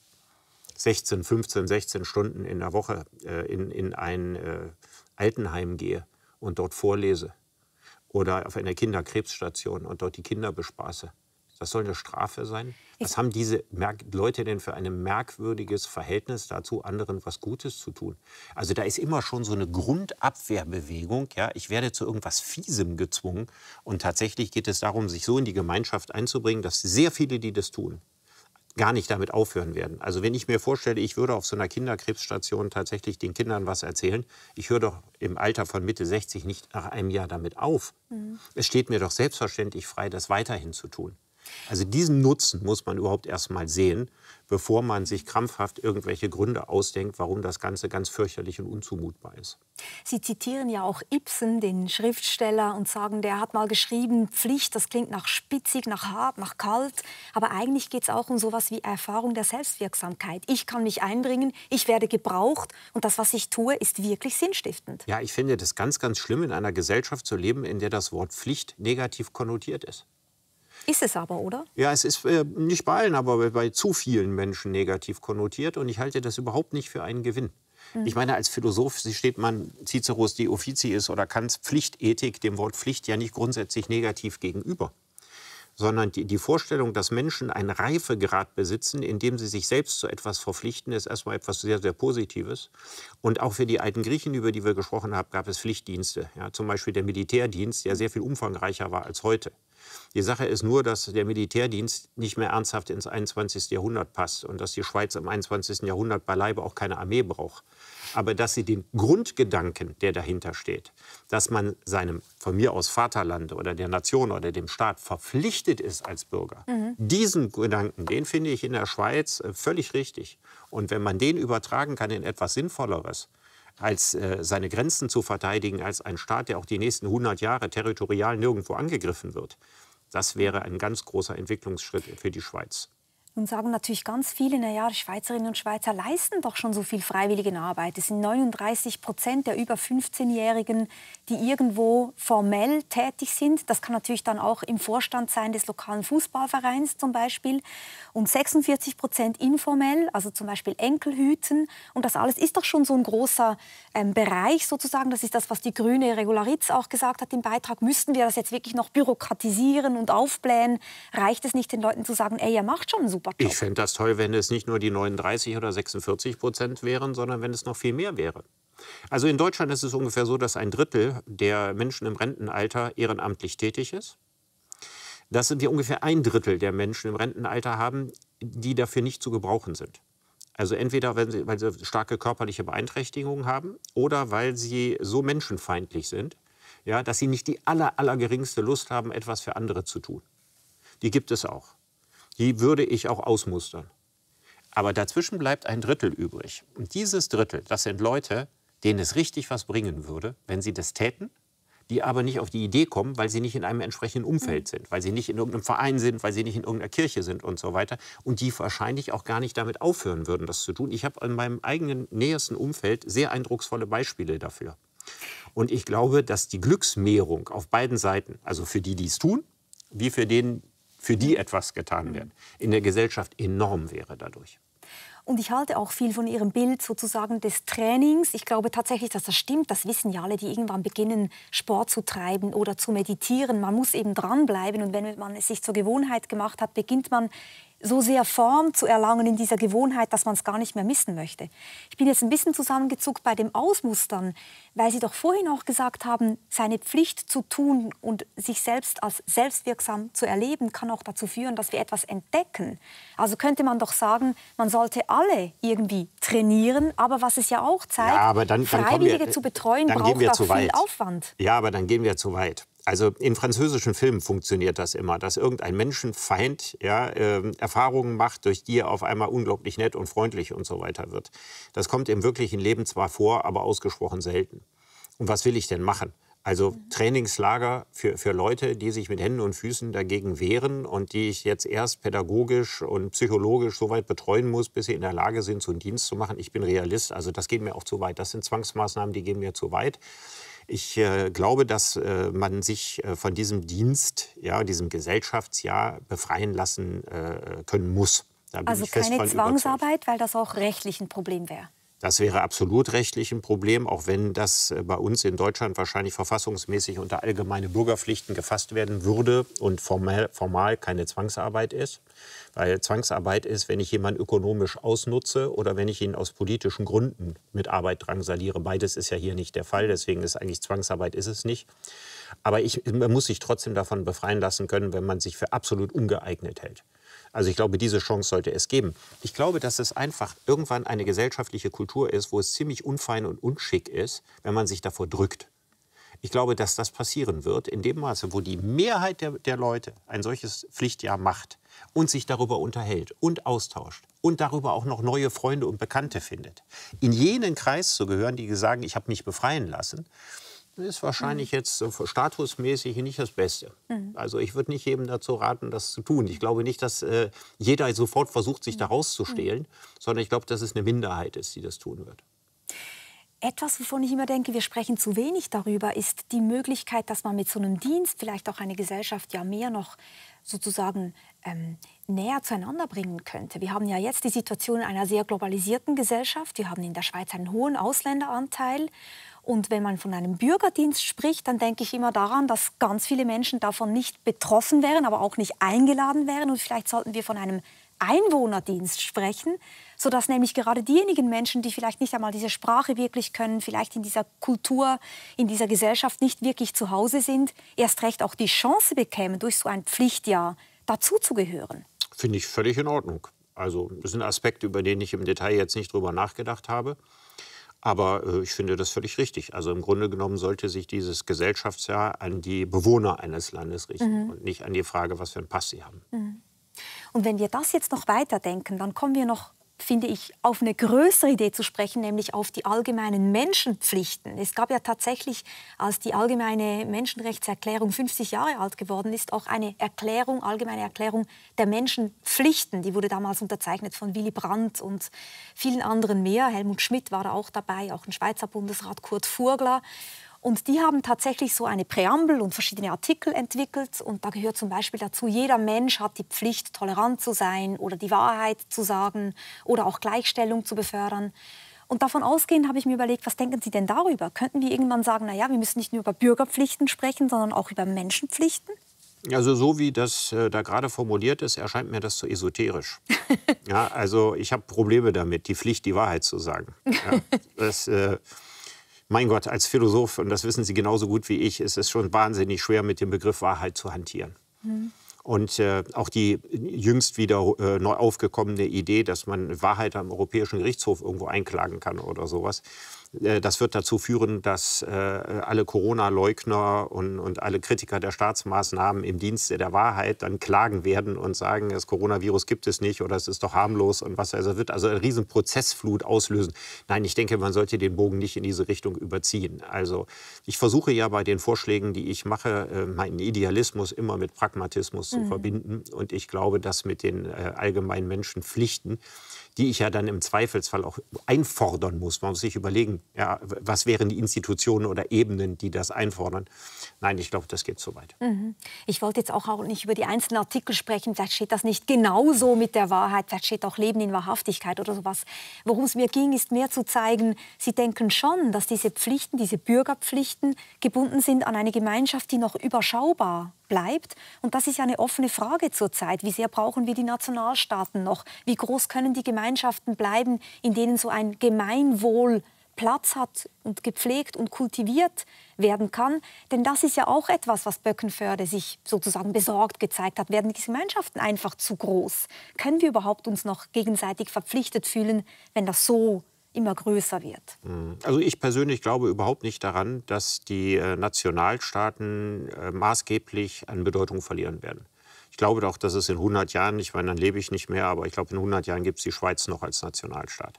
16, 15, 16 Stunden in der Woche äh, in, in ein äh, Altenheim gehe und dort vorlese oder auf einer Kinderkrebsstation und dort die Kinder bespaße. Das soll eine Strafe sein? Was haben diese Leute denn für ein merkwürdiges Verhältnis dazu, anderen was Gutes zu tun? Also da ist immer schon so eine Grundabwehrbewegung. Ja? Ich werde zu irgendwas Fiesem gezwungen. Und tatsächlich geht es darum, sich so in die Gemeinschaft einzubringen, dass sehr viele, die das tun, gar nicht damit aufhören werden. Also wenn ich mir vorstelle, ich würde auf so einer Kinderkrebsstation tatsächlich den Kindern was erzählen, ich höre doch im Alter von Mitte 60 nicht nach einem Jahr damit auf. Mhm. Es steht mir doch selbstverständlich frei, das weiterhin zu tun. Also diesen Nutzen muss man überhaupt erst mal sehen, bevor man sich krampfhaft irgendwelche Gründe ausdenkt, warum das Ganze ganz fürchterlich und unzumutbar ist. Sie zitieren ja auch Ibsen, den Schriftsteller, und sagen, der hat mal geschrieben, Pflicht, das klingt nach spitzig, nach hart, nach kalt. Aber eigentlich geht es auch um sowas wie Erfahrung der Selbstwirksamkeit. Ich kann mich einbringen, ich werde gebraucht und das, was ich tue, ist wirklich sinnstiftend. Ja, ich finde das ganz, ganz schlimm, in einer Gesellschaft zu leben, in der das Wort Pflicht negativ konnotiert ist. Ist es aber, oder? Ja, es ist äh, nicht bei allen, aber bei zu vielen Menschen negativ konnotiert. Und ich halte das überhaupt nicht für einen Gewinn. Mhm. Ich meine, als Philosoph steht man Ciceros De Officiis oder Kants Pflichtethik dem Wort Pflicht ja nicht grundsätzlich negativ gegenüber sondern die, die, Vorstellung, dass Menschen einen Reifegrad besitzen, indem sie sich selbst zu etwas verpflichten, ist erstmal etwas sehr, sehr Positives. Und auch für die alten Griechen, über die wir gesprochen haben, gab es Pflichtdienste. Ja, zum Beispiel der Militärdienst, der hm. sehr viel umfangreicher war als heute. Die Sache ist nur, dass der Militärdienst nicht mehr ernsthaft ins 21. Jahrhundert passt und dass die Schweiz im 21. Jahrhundert beileibe auch keine Armee braucht. Aber dass sie den Grundgedanken, der dahinter steht, dass man seinem von mir aus Vaterland oder der Nation oder dem Staat verpflichtet ist als Bürger, mhm. diesen Gedanken, den finde ich in der Schweiz äh, völlig richtig. Und wenn man den übertragen kann in etwas Sinnvolleres, als äh, seine Grenzen zu verteidigen, als ein Staat, der auch die nächsten 100 Jahre territorial nirgendwo angegriffen wird. Das wäre ein ganz großer Entwicklungsschritt für die Schweiz. Nun sagen natürlich ganz viele, naja, Schweizerinnen und Schweizer leisten doch schon so viel freiwillige Arbeit. Es sind 39 Prozent der über 15-Jährigen, die irgendwo formell tätig sind. Das kann natürlich dann auch im Vorstand sein des lokalen Fußballvereins zum Beispiel. Und 46 Prozent informell, also zum Beispiel Enkelhüten. Und das alles ist doch schon so ein großer ähm, Bereich sozusagen. Das ist das, was die grüne Regularitz auch gesagt hat im Beitrag. Müssten wir das jetzt wirklich noch bürokratisieren und aufblähen? Reicht es nicht den Leuten zu sagen, ey, ihr macht schon so super top. Ich fände das toll, wenn es nicht nur die 39 oder 46 Prozent wären, sondern wenn es noch viel mehr wäre. Also in Deutschland ist es ungefähr so, dass ein Drittel der Menschen im Rentenalter ehrenamtlich tätig ist. Dass wir ungefähr ein Drittel der Menschen im Rentenalter haben, die dafür nicht zu gebrauchen sind. Also entweder, sie, weil sie starke körperliche Beeinträchtigungen haben oder weil sie so menschenfeindlich sind, ja, dass sie nicht die aller, allergeringste Lust haben, etwas für andere zu tun. Die gibt es auch die würde ich auch ausmustern. Aber dazwischen bleibt ein Drittel übrig. Und dieses Drittel, das sind Leute, denen es richtig was bringen würde, wenn sie das täten, die aber nicht auf die Idee kommen, weil sie nicht in einem entsprechenden Umfeld mhm. sind, weil sie nicht in irgendeinem Verein sind, weil sie nicht in irgendeiner Kirche sind und so weiter. Und die wahrscheinlich auch gar nicht damit aufhören würden, das zu tun. Ich habe in meinem eigenen nähersten Umfeld sehr eindrucksvolle Beispiele dafür. Und ich glaube, dass die Glücksmehrung auf beiden Seiten, also für die, die es tun, wie für den, für die mhm. etwas getan mhm. werden, in der Gesellschaft enorm wäre dadurch. Und ich halte auch viel von Ihrem Bild sozusagen des Trainings. Ich glaube tatsächlich, dass das stimmt. Das wissen ja alle, die irgendwann beginnen, Sport zu treiben oder zu meditieren. Man muss eben dranbleiben. Und wenn man es sich zur Gewohnheit gemacht hat, beginnt man so sehr Form zu erlangen in dieser Gewohnheit, dass man es gar nicht mehr missen möchte. Ich bin jetzt ein bisschen zusammengezuckt bei dem Ausmustern, weil Sie doch vorhin auch gesagt haben, seine Pflicht zu tun und sich selbst als selbstwirksam zu erleben, kann auch dazu führen, dass wir etwas entdecken. Also könnte man doch sagen, man sollte alle irgendwie trainieren, aber was es ja auch zeigt, ja, dann, dann Freiwillige wir, zu betreuen, braucht auch viel Aufwand. Ja, aber dann gehen wir zu weit. Also in französischen Filmen funktioniert das immer, dass irgendein Menschenfeind ja, äh, Erfahrungen macht, durch die er auf einmal unglaublich nett und freundlich und so weiter wird. Das kommt im wirklichen Leben zwar vor, aber ausgesprochen selten. Und was will ich denn machen? Also mhm. Trainingslager für, für Leute, die sich mit Händen und Füßen dagegen wehren und die ich jetzt erst pädagogisch und psychologisch so weit betreuen muss, bis sie in der Lage sind, so einen Dienst zu machen. Ich bin Realist, also das geht mir auch zu weit. Das sind Zwangsmaßnahmen, die gehen mir zu weit. Ich äh, glaube, dass äh, man sich äh, von diesem Dienst, ja, diesem Gesellschaftsjahr befreien lassen äh, können muss. also keine Zwangsarbeit, weil das auch rechtlich ein Problem wäre. Das wäre absolut rechtlich ein Problem, auch wenn das äh, bei uns in Deutschland wahrscheinlich verfassungsmäßig unter allgemeine Bürgerpflichten gefasst werden würde und formal, formal keine Zwangsarbeit ist. Weil Zwangsarbeit ist, wenn ich jemanden ökonomisch ausnutze oder wenn ich ihn aus politischen Gründen mit Arbeit drangsaliere. Beides ist ja hier nicht der Fall, deswegen ist eigentlich Zwangsarbeit ist es nicht. Aber ich, man muss sich trotzdem davon befreien lassen können, wenn man sich für absolut ungeeignet hält. Also ich glaube, diese Chance sollte es geben. Ich glaube, dass es einfach irgendwann eine gesellschaftliche Kultur ist, wo es ziemlich unfein und unschick ist, wenn man sich davor drückt. Ich glaube, dass das passieren wird, in dem Maße, wo die Mehrheit der, der Leute ein solches Pflichtjahr macht und sich darüber unterhält und austauscht und darüber auch noch neue Freunde und Bekannte findet. In jenen Kreis zu gehören, die sagen, ich habe mich befreien lassen, ist wahrscheinlich mhm. jetzt so statusmäßig nicht das Beste. Mhm. Also ich würde nicht jedem dazu raten, das zu tun. Ich glaube nicht, dass äh, jeder sofort versucht, sich mhm. da rauszustehlen, sondern ich glaube, dass es eine Minderheit ist, die das tun wird. Etwas, wovon ich immer denke, wir sprechen zu wenig darüber, ist die Möglichkeit, dass man mit so einem Dienst vielleicht auch eine Gesellschaft ja mehr noch sozusagen ähm, näher zueinander bringen könnte. Wir haben ja jetzt die Situation in einer sehr globalisierten Gesellschaft. Wir haben in der Schweiz einen hohen Ausländeranteil und wenn man von einem Bürgerdienst spricht, dann denke ich immer daran, dass ganz viele Menschen davon nicht betroffen wären, aber auch nicht eingeladen wären. Und vielleicht sollten wir von einem Einwohnerdienst sprechen, sodass nämlich gerade diejenigen Menschen, die vielleicht nicht einmal diese Sprache wirklich können, vielleicht in dieser Kultur, in dieser Gesellschaft nicht wirklich zu Hause sind, erst recht auch die Chance bekämen, durch so ein Pflichtjahr dazuzugehören. Finde ich völlig in Ordnung. Also das ist ein Aspekt, über den ich im Detail jetzt nicht drüber nachgedacht habe. Aber äh, ich finde das völlig richtig. Also im Grunde genommen sollte sich dieses Gesellschaftsjahr an die Bewohner eines Landes richten mhm. und nicht an die Frage, was für einen Pass sie haben. Mhm. Und wenn wir das jetzt noch weiterdenken, dann kommen wir noch finde ich, auf eine größere Idee zu sprechen, nämlich auf die allgemeinen Menschenpflichten. Es gab ja tatsächlich, als die allgemeine Menschenrechtserklärung 50 Jahre alt geworden ist, auch eine Erklärung, allgemeine Erklärung der Menschenpflichten. Die wurde damals unterzeichnet von Willy Brandt und vielen anderen mehr. Helmut Schmidt war da auch dabei, auch ein Schweizer Bundesrat Kurt Furgler. Und die haben tatsächlich so eine Präambel und verschiedene Artikel entwickelt. Und da gehört zum Beispiel dazu, jeder Mensch hat die Pflicht, tolerant zu sein oder die Wahrheit zu sagen oder auch Gleichstellung zu befördern. Und davon ausgehend habe ich mir überlegt, was denken Sie denn darüber? Könnten wir irgendwann sagen, naja, wir müssen nicht nur über Bürgerpflichten sprechen, sondern auch über Menschenpflichten? Also so wie das äh, da gerade formuliert ist, erscheint mir das zu esoterisch. ja, also ich habe Probleme damit, die Pflicht, die Wahrheit zu sagen. Ja, das, äh, mein Gott, als Philosoph, und das wissen Sie genauso gut wie ich, ist es schon wahnsinnig schwer, mit dem Begriff Wahrheit zu hantieren. Mhm. Und äh, auch die jüngst wieder äh, neu aufgekommene Idee, dass man Wahrheit am Europäischen Gerichtshof irgendwo einklagen kann oder sowas, äh, das wird dazu führen, dass äh, alle Corona-Leugner und, und alle Kritiker der Staatsmaßnahmen im Dienste der Wahrheit dann klagen werden und sagen, das Coronavirus gibt es nicht oder es ist doch harmlos und was also wird also eine riesen Prozessflut auslösen. Nein, ich denke, man sollte den Bogen nicht in diese Richtung überziehen. Also ich versuche ja bei den Vorschlägen, die ich mache, äh, meinen Idealismus immer mit Pragmatismus mhm. zu verbinden und ich glaube, dass mit den allgemeinen Menschenpflichten die ich ja dann im Zweifelsfall auch einfordern muss. Man muss sich überlegen, ja, was wären die Institutionen oder Ebenen, die das einfordern. Nein, ich glaube, das geht zu so weit. Mhm. Ich wollte jetzt auch nicht über die einzelnen Artikel sprechen. Vielleicht steht das nicht genauso mit der Wahrheit. Vielleicht steht auch Leben in Wahrhaftigkeit oder sowas. Worum es mir ging, ist mehr zu zeigen, Sie denken schon, dass diese Pflichten, diese Bürgerpflichten gebunden sind an eine Gemeinschaft, die noch überschaubar bleibt. Und das ist ja eine offene Frage zurzeit. Wie sehr brauchen wir die Nationalstaaten noch? Wie groß können die Gemeinschaften Gemeinschaften bleiben, in denen so ein Gemeinwohl Platz hat und gepflegt und kultiviert werden kann. Denn das ist ja auch etwas, was Böckenförde sich sozusagen besorgt gezeigt hat. Werden diese Gemeinschaften einfach zu groß? Können wir überhaupt uns noch gegenseitig verpflichtet fühlen, wenn das so immer größer wird. Mhm. Also ich persönlich glaube überhaupt nicht daran, dass die äh, Nationalstaaten äh, maßgeblich an Bedeutung verlieren werden. Ich glaube doch, dass es in 100 Jahren, ich meine, dann lebe ich nicht mehr, aber ich glaube, in 100 Jahren gibt es die Schweiz noch als Nationalstaat.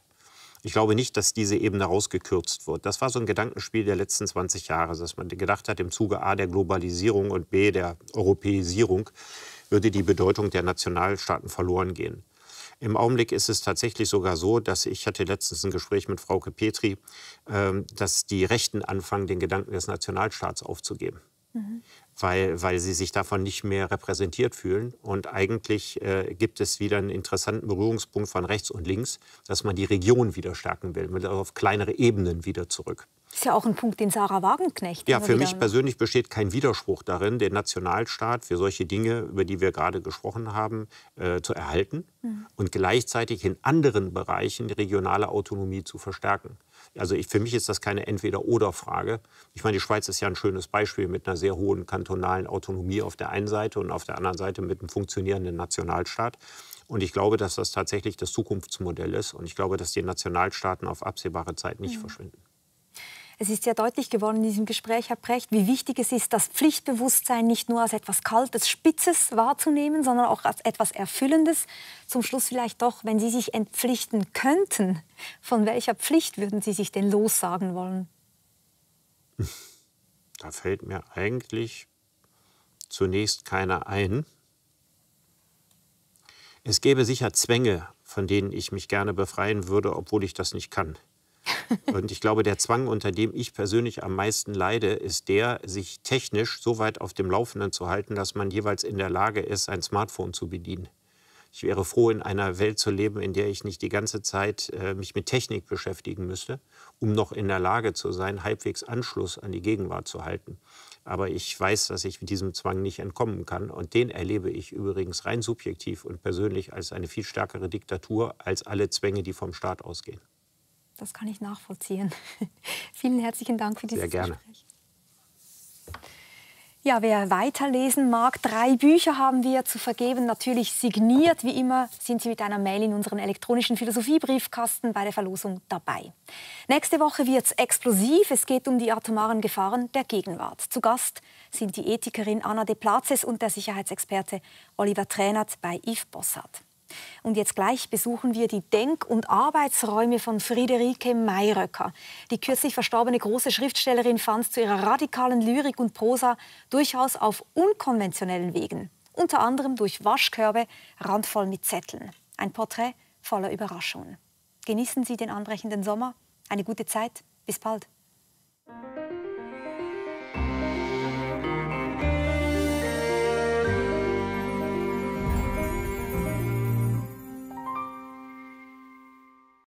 Ich glaube nicht, dass diese Ebene rausgekürzt wird. Das war so ein Gedankenspiel der letzten 20 Jahre, dass man gedacht hat, im Zuge A der Globalisierung und B der Europäisierung würde die Bedeutung der Nationalstaaten verloren gehen. Im Augenblick ist es tatsächlich sogar so, dass ich hatte letztens ein Gespräch mit Frauke Petri, ähm, dass die Rechten anfangen, den Gedanken des Nationalstaats aufzugeben. Mhm weil, weil sie sich davon nicht mehr repräsentiert fühlen. Und eigentlich äh, gibt es wieder einen interessanten Berührungspunkt von rechts und links, dass man die Region wieder stärken will, also auf kleinere Ebenen wieder zurück. Das ist ja auch ein Punkt, den Sarah Wagenknecht. Ja, für mich persönlich besteht kein Widerspruch darin, den Nationalstaat für solche Dinge, über die wir gerade gesprochen haben, äh, zu erhalten mhm. und gleichzeitig in anderen Bereichen die regionale Autonomie zu verstärken. Also ich, für mich ist das keine Entweder-Oder-Frage. Ich meine, die Schweiz ist ja ein schönes Beispiel mit einer sehr hohen kantonalen Autonomie auf der einen Seite und auf der anderen Seite mit einem funktionierenden Nationalstaat. Und ich glaube, dass das tatsächlich das Zukunftsmodell ist. Und ich glaube, dass die Nationalstaaten auf absehbare Zeit nicht mhm. verschwinden. Es ist ja deutlich geworden in diesem Gespräch, Herr Precht, wie wichtig es ist, das Pflichtbewusstsein nicht nur als etwas Kaltes, Spitzes wahrzunehmen, sondern auch als etwas Erfüllendes. Zum Schluss vielleicht doch, wenn Sie sich entpflichten könnten, von welcher Pflicht würden Sie sich denn lossagen wollen? Da fällt mir eigentlich zunächst keiner ein. Es gäbe sicher Zwänge, von denen ich mich gerne befreien würde, obwohl ich das nicht kann. Und ich glaube, der Zwang, unter dem ich persönlich am meisten leide, ist der, sich technisch so weit auf dem Laufenden zu halten, dass man jeweils in der Lage ist, ein Smartphone zu bedienen. Ich wäre froh, in einer Welt zu leben, in der ich nicht die ganze Zeit äh, mich mit Technik beschäftigen müsste, um noch in der Lage zu sein, halbwegs Anschluss an die Gegenwart zu halten. Aber ich weiß, dass ich mit diesem Zwang nicht entkommen kann. Und den erlebe ich übrigens rein subjektiv und persönlich als eine viel stärkere Diktatur als alle Zwänge, die vom Staat ausgehen das kann ich nachvollziehen. Vielen herzlichen Dank für dieses Sehr gerne. Gespräch. Ja, wer weiterlesen mag, drei Bücher haben wir zu vergeben, natürlich signiert. Wie immer sind Sie mit einer Mail in unseren elektronischen Philosophiebriefkasten bei der Verlosung dabei. Nächste Woche wird es explosiv. Es geht um die atomaren Gefahren der Gegenwart. Zu Gast sind die Ethikerin Anna de Plazes und der Sicherheitsexperte Oliver Tränert bei Yves Bossard. Und jetzt gleich besuchen wir die Denk- und Arbeitsräume von Friederike Mayröcker. Die kürzlich verstorbene große Schriftstellerin fand zu ihrer radikalen Lyrik und Prosa durchaus auf unkonventionellen Wegen. Unter anderem durch Waschkörbe randvoll mit Zetteln. Ein Porträt voller Überraschungen. Genießen Sie den anbrechenden Sommer. Eine gute Zeit. Bis bald.